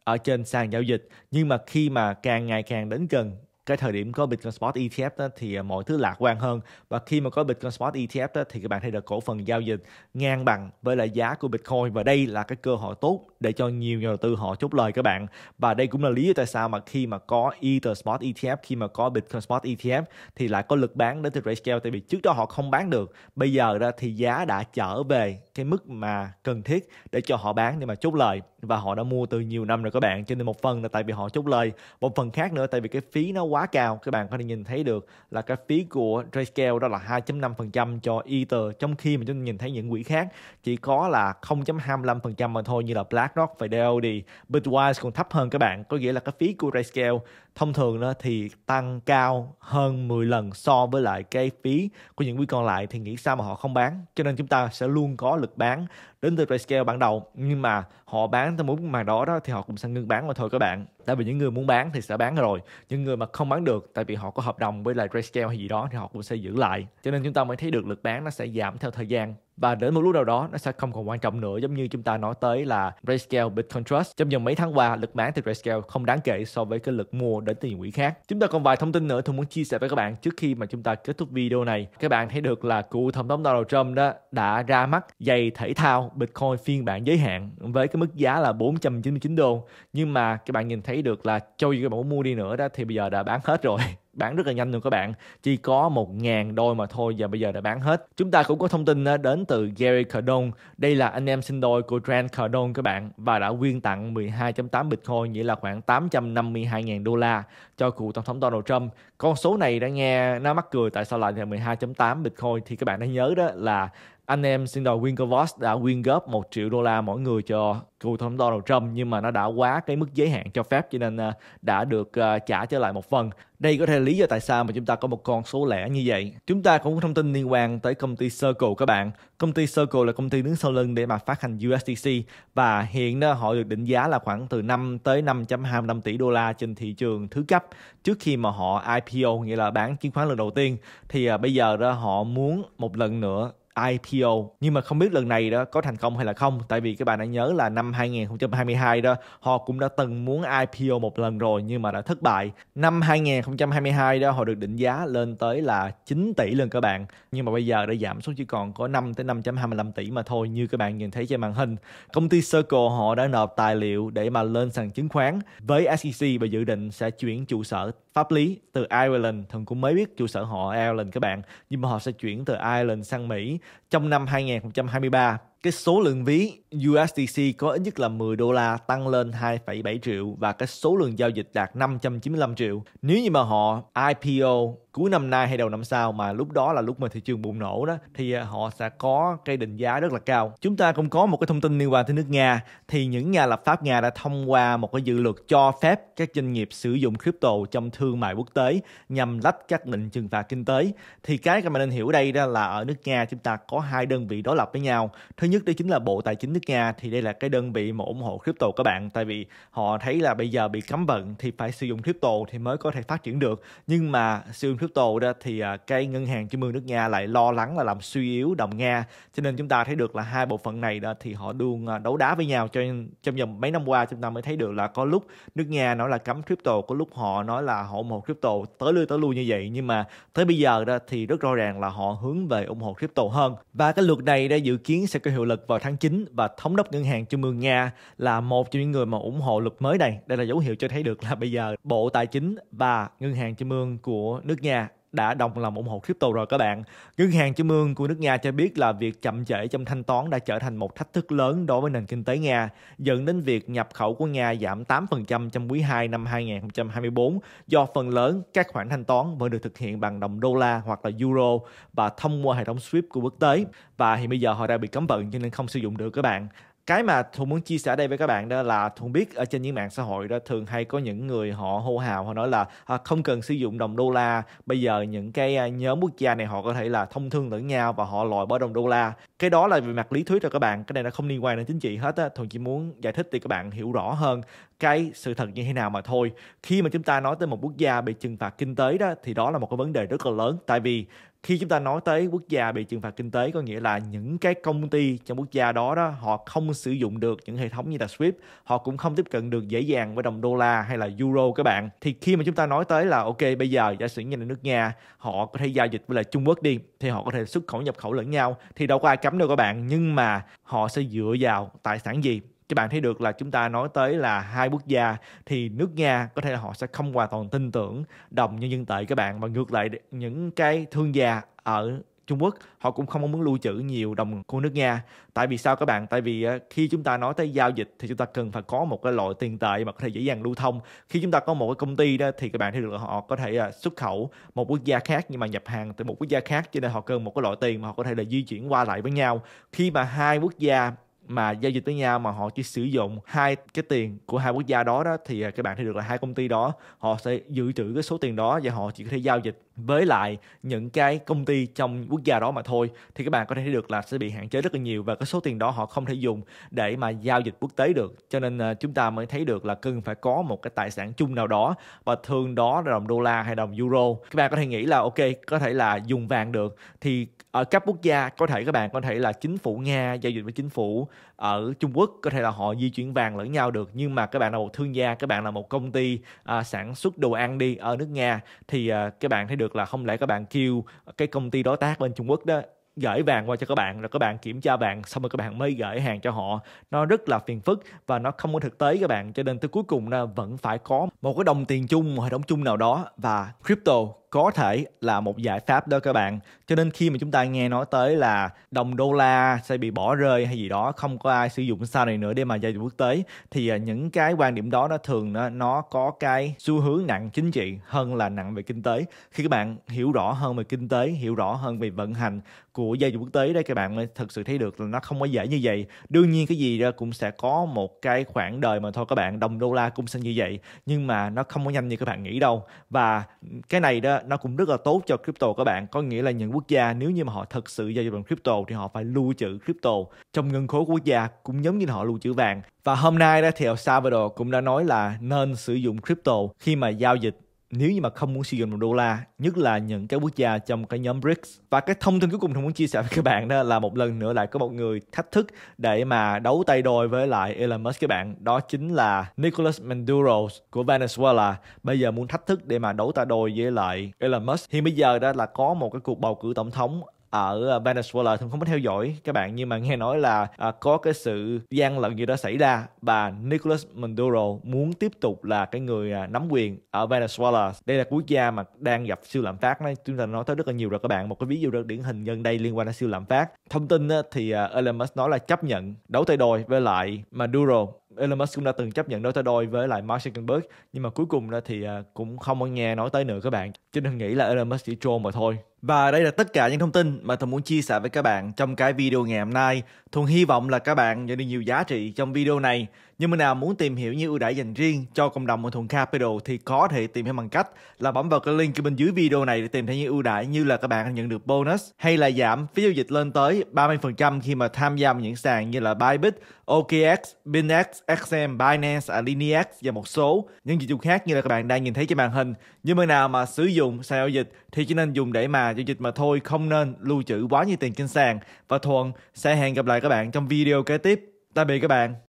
ở trên sàn giao dịch nhưng mà khi mà càng ngày càng đến gần cái thời điểm có Bitcoin Spot ETF đó, thì à, mọi thứ lạc quan hơn và khi mà có Bitcoin Spot ETF đó, thì các bạn thấy được cổ phần giao dịch ngang bằng với lại giá của Bitcoin và đây là cái cơ hội tốt để cho nhiều nhà đầu tư họ chốt lời các bạn và đây cũng là lý do tại sao mà khi mà có Ether Spot ETF khi mà có Bitcoin Spot ETF thì lại có lực bán đến từ RayScale tại vì trước đó họ không bán được bây giờ ra thì giá đã trở về cái mức mà cần thiết để cho họ bán để mà chốt lời và họ đã mua từ nhiều năm rồi các bạn cho nên một phần là tại vì họ chốt lời một phần khác nữa tại vì cái phí nó quá cao các bạn có thể nhìn thấy được là cái phí của RayScale đó là 2.5% cho Ether trong khi mà chúng ta nhìn thấy những quỹ khác chỉ có là 0.25% mà thôi như là Black BlackRock và DAO thì Bitwise còn thấp hơn các bạn có nghĩa là cái phí của Grayscale thông thường đó thì tăng cao hơn 10 lần so với lại cái phí của những quy còn lại thì nghĩ sao mà họ không bán cho nên chúng ta sẽ luôn có lực bán đến từ Grayscale ban đầu nhưng mà họ bán tới muốn màn đó đó thì họ cũng sẽ ngưng bán mà thôi các bạn tại vì những người muốn bán thì sẽ bán rồi những người mà không bán được tại vì họ có hợp đồng với lại Grayscale hay gì đó thì họ cũng sẽ giữ lại cho nên chúng ta mới thấy được lực bán nó sẽ giảm theo thời gian và đến một lúc nào đó nó sẽ không còn quan trọng nữa giống như chúng ta nói tới là RayScale Bitcoin Trust trong vòng mấy tháng qua lực bán từ RayScale không đáng kể so với cái lực mua đến từ những quỹ khác chúng ta còn vài thông tin nữa tôi muốn chia sẻ với các bạn trước khi mà chúng ta kết thúc video này các bạn thấy được là cựu tổng thống Donald Trump đó đã ra mắt giày thể thao Bitcoin phiên bản giới hạn với cái mức giá là 499 đô nhưng mà các bạn nhìn thấy được là cho dù các bạn muốn mua đi nữa đó thì bây giờ đã bán hết rồi bán rất là nhanh luôn các bạn chỉ có 1.000 đôi mà thôi và bây giờ đã bán hết chúng ta cũng có thông tin ờ, đến từ Gary Cardone đây là anh em sinh đôi của Grant Cardone các bạn và đã quyên tặng 12.8 Bitcoin nghĩa là khoảng 852.000 đô la cho cựu tổng thống Donald Trump con số này đã nghe nó mắc cười tại sao lại là 12.8 Bitcoin thì các bạn đã nhớ đó là anh em xin đầu Winklevoss đã quyên góp 1 triệu đô la mỗi người cho cựu tổng thống Donald Trump nhưng mà nó đã quá cái mức giới hạn cho phép cho nên à, đã được à, trả trở lại một phần. Đây có thể là lý do tại sao mà chúng ta có một con số lẻ như vậy. Chúng ta cũng có thông tin liên quan tới công ty Circle các bạn. Công ty Circle là công ty đứng sau lưng để mà phát hành USDC và hiện đó họ được định giá là khoảng từ 5 tới 5.25 tỷ đô la trên thị trường thứ cấp trước khi mà họ IPO nghĩa là bán chứng khoán lần đầu tiên thì à, bây giờ đó họ muốn một lần nữa IPO nhưng mà không biết lần này đó có thành công hay là không tại vì các bạn đã nhớ là năm 2022 đó họ cũng đã từng muốn IPO một lần rồi nhưng mà đã thất bại năm 2022 đó họ được định giá lên tới là 9 tỷ lần các bạn nhưng mà bây giờ đã giảm xuống chỉ còn có 5 tới 5.25 tỷ mà thôi như các bạn nhìn thấy trên màn hình công ty Circle họ đã nộp tài liệu để mà lên sàn chứng khoán với SEC và dự định sẽ chuyển trụ sở pháp lý từ Ireland thần cũng mới biết trụ sở họ Ireland các bạn nhưng mà họ sẽ chuyển từ Ireland sang Mỹ trong năm 2023. Cái số lượng ví USDC có ít nhất là 10 đô la tăng lên 2,7 triệu và cái số lượng giao dịch đạt 595 triệu. Nếu như mà họ IPO cuối năm nay hay đầu năm sau mà lúc đó là lúc mà thị trường bùng nổ đó thì à, họ sẽ có cái định giá rất là cao. Chúng ta cũng có một cái thông tin liên quan tới nước Nga thì những nhà lập pháp Nga đã thông qua một cái dự luật cho phép các doanh nghiệp sử dụng crypto trong thương mại quốc tế nhằm lách các lệnh trừng phạt kinh tế. Thì cái mà nên hiểu đây đó là ở nước Nga chúng ta có hai đơn vị đối lập với nhau. Thứ nhất đó chính là Bộ Tài chính nước Nga thì đây là cái đơn vị mà ủng hộ crypto các bạn tại vì họ thấy là bây giờ bị cấm vận thì phải sử dụng crypto thì mới có thể phát triển được nhưng mà sử dụng crypto đó thì à, cái ngân hàng trung ương nước Nga lại lo lắng là làm suy yếu đồng Nga cho nên chúng ta thấy được là hai bộ phận này đó thì họ luôn à, đấu đá với nhau cho trong vòng mấy năm qua chúng ta mới thấy được là có lúc nước Nga nói là cấm crypto có lúc họ nói là họ ủng hộ crypto tới lui tới lui như vậy nhưng mà tới bây giờ đó thì rất rõ ràng là họ hướng về ủng hộ crypto hơn và cái luật này đã dự kiến sẽ có hiệu lực vào tháng 9 và thống đốc ngân hàng trung ương Nga là một trong những người mà ủng hộ luật mới này đây là dấu hiệu cho thấy được là bây giờ bộ tài chính và ngân hàng trung ương của nước Nga đã đồng lòng ủng hộ crypto rồi các bạn. Ngân hàng Trung ương của nước Nga cho biết là việc chậm trễ trong thanh toán đã trở thành một thách thức lớn đối với nền kinh tế Nga, dẫn đến việc nhập khẩu của Nga giảm 8% trong quý 2 năm 2024 do phần lớn các khoản thanh toán vẫn được thực hiện bằng đồng đô la hoặc là euro và thông qua hệ thống SWIFT của quốc tế và hiện bây giờ họ đang bị cấm vận cho nên không sử dụng được các bạn cái mà thu muốn chia sẻ đây với các bạn đó là thu biết ở trên những mạng xã hội đó thường hay có những người họ hô hào họ nói là à, không cần sử dụng đồng đô la bây giờ những cái à, nhóm quốc gia này họ có thể là thông thương lẫn nhau và họ loại bỏ đồng đô la cái đó là về mặt lý thuyết rồi các bạn cái này nó không liên quan đến chính trị hết á thuần chỉ muốn giải thích thì các bạn hiểu rõ hơn cái sự thật như thế nào mà thôi khi mà chúng ta nói tới một quốc gia bị trừng phạt kinh tế đó thì đó là một cái vấn đề rất là lớn tại vì khi chúng ta nói tới quốc gia bị trừng phạt kinh tế có nghĩa là những cái công ty trong quốc gia đó đó họ không sử dụng được những hệ thống như là Swift, họ cũng không tiếp cận được dễ dàng với đồng đô la hay là euro các bạn. Thì khi mà chúng ta nói tới là ok bây giờ giả sử như là nước Nga họ có thể giao dịch với là Trung Quốc đi thì họ có thể xuất khẩu nhập khẩu lẫn nhau thì đâu có ai cấm đâu các bạn nhưng mà họ sẽ dựa vào tài sản gì các bạn thấy được là chúng ta nói tới là hai quốc gia thì nước Nga có thể là họ sẽ không hoàn toàn tin tưởng đồng nhân dân tệ các bạn và ngược lại những cái thương gia ở Trung Quốc họ cũng không muốn lưu trữ nhiều đồng của nước Nga. Tại vì sao các bạn? Tại vì ờ, khi chúng ta nói tới giao dịch thì chúng ta cần phải có một cái loại tiền tệ mà có thể dễ dàng lưu thông. Khi chúng ta có một cái công ty đó thì các bạn thấy được là họ có thể ờ, xuất khẩu một quốc gia khác nhưng mà nhập hàng từ một quốc gia khác cho nên họ cần một cái loại tiền mà họ có thể là di chuyển qua lại với nhau. Khi mà hai quốc gia mà giao dịch với nhau mà họ chỉ sử dụng hai cái tiền của hai quốc gia đó đó thì à, các bạn thấy được là hai công ty đó họ sẽ dự trữ cái số tiền đó và họ chỉ có thể giao dịch với lại những cái công ty trong quốc gia đó mà thôi thì các bạn có thể thấy được là sẽ bị hạn chế rất là nhiều và cái số tiền đó họ không thể dùng để mà giao dịch quốc tế được cho nên à, chúng ta mới thấy được là cần phải có một cái tài sản chung nào đó và thường đó là đồng đô la hay đồng euro các bạn có thể nghĩ là ok có thể là dùng vàng được thì ở các quốc gia có thể các bạn có thể là chính phủ nga giao dịch với chính phủ ở trung quốc có thể là họ di chuyển vàng lẫn nhau được nhưng mà các bạn là một thương gia các bạn là một công ty à, sản xuất đồ ăn đi ở nước nga thì à, các bạn thấy được là không lẽ các bạn kêu cái công ty đối tác bên trung quốc đó gửi vàng qua cho các bạn rồi các bạn kiểm tra vàng xong rồi các bạn mới gửi hàng cho họ nó rất là phiền phức và nó không có thực tế các bạn cho nên tới cuối cùng là vẫn phải có một cái đồng tiền chung một hệ thống chung nào đó và crypto có thể là một giải pháp đó các bạn cho nên khi mà chúng ta nghe nói tới là đồng đô la sẽ bị bỏ rơi hay gì đó không có ai sử dụng sau này nữa để mà giao dịch quốc tế thì à, những cái quan điểm đó nó thường nó, nó có cái xu hướng nặng chính trị hơn là nặng về kinh tế khi các bạn hiểu rõ hơn về kinh tế hiểu rõ hơn về vận hành của giao dịch quốc tế đấy các bạn mới thực sự thấy được là nó không có dễ như vậy đương nhiên cái gì đó cũng sẽ có một cái khoảng đời mà thôi các bạn đồng đô la cũng sẽ như vậy nhưng mà nó không có nhanh như các bạn nghĩ đâu và cái này đó nó cũng rất là tốt cho crypto các bạn có nghĩa là những quốc gia nếu như mà họ thật sự giao dịch bằng crypto thì họ phải lưu trữ crypto trong ngân khố quốc gia cũng giống như họ lưu trữ vàng và hôm nay đó thì El Salvador cũng đã nói là nên sử dụng crypto khi mà giao dịch nếu như mà không muốn sử dụng đồng đô la nhất là những cái quốc gia trong cái nhóm BRICS và cái thông tin cuối cùng tôi muốn chia sẻ với các bạn đó là một lần nữa lại có một người thách thức để mà đấu tay đôi với lại Elon Musk các bạn đó chính là Nicolas Maduro của Venezuela bây giờ muốn thách thức để mà đấu tay đôi với lại Elon Musk hiện bây giờ đó là có một cái cuộc bầu cử tổng thống ở ờ, Venezuela thì không có theo dõi các bạn nhưng mà nghe nói là à, có cái sự gian lận gì đó xảy ra và Nicolas Maduro muốn tiếp tục là cái người à, nắm quyền ở Venezuela đây là quốc gia mà đang gặp siêu lạm phát nói chúng ta nói tới rất là nhiều rồi các bạn một cái ví dụ rất điển hình gần đây liên quan đến siêu lạm phát thông tin á, thì à, Elon Musk nói là chấp nhận đấu tay đôi với lại Maduro Elon Musk cũng đã từng chấp nhận đối tác đôi với lại Mark Zuckerberg nhưng mà cuối cùng ra thì à, cũng không có nghe nói tới nữa các bạn cho nên nghĩ là Elon Musk chỉ troll mà thôi và đây là tất cả những thông tin mà Thuần muốn chia sẻ với các bạn trong cái video ngày hôm nay Thuần hy vọng là các bạn nhận được nhiều giá trị trong video này nhưng mà nào muốn tìm hiểu những ưu đãi dành riêng cho cộng đồng ở Thuận Capital thì có thể tìm hiểu bằng cách là bấm vào cái link bên dưới video này để tìm thấy những ưu đãi như là các bạn nhận được bonus hay là giảm phí giao dịch lên tới 30% khi mà tham gia vào những sàn như là Bybit, OKX, binance XM, Binance, Alineax và một số những dịch vụ khác như là các bạn đang nhìn thấy trên màn hình. Nhưng mà nào mà sử dụng sàn giao dịch thì chỉ nên dùng để mà giao dịch mà thôi, không nên lưu trữ quá nhiều tiền trên sàn. Và Thuận sẽ hẹn gặp lại các bạn trong video kế tiếp. Tạm biệt các bạn.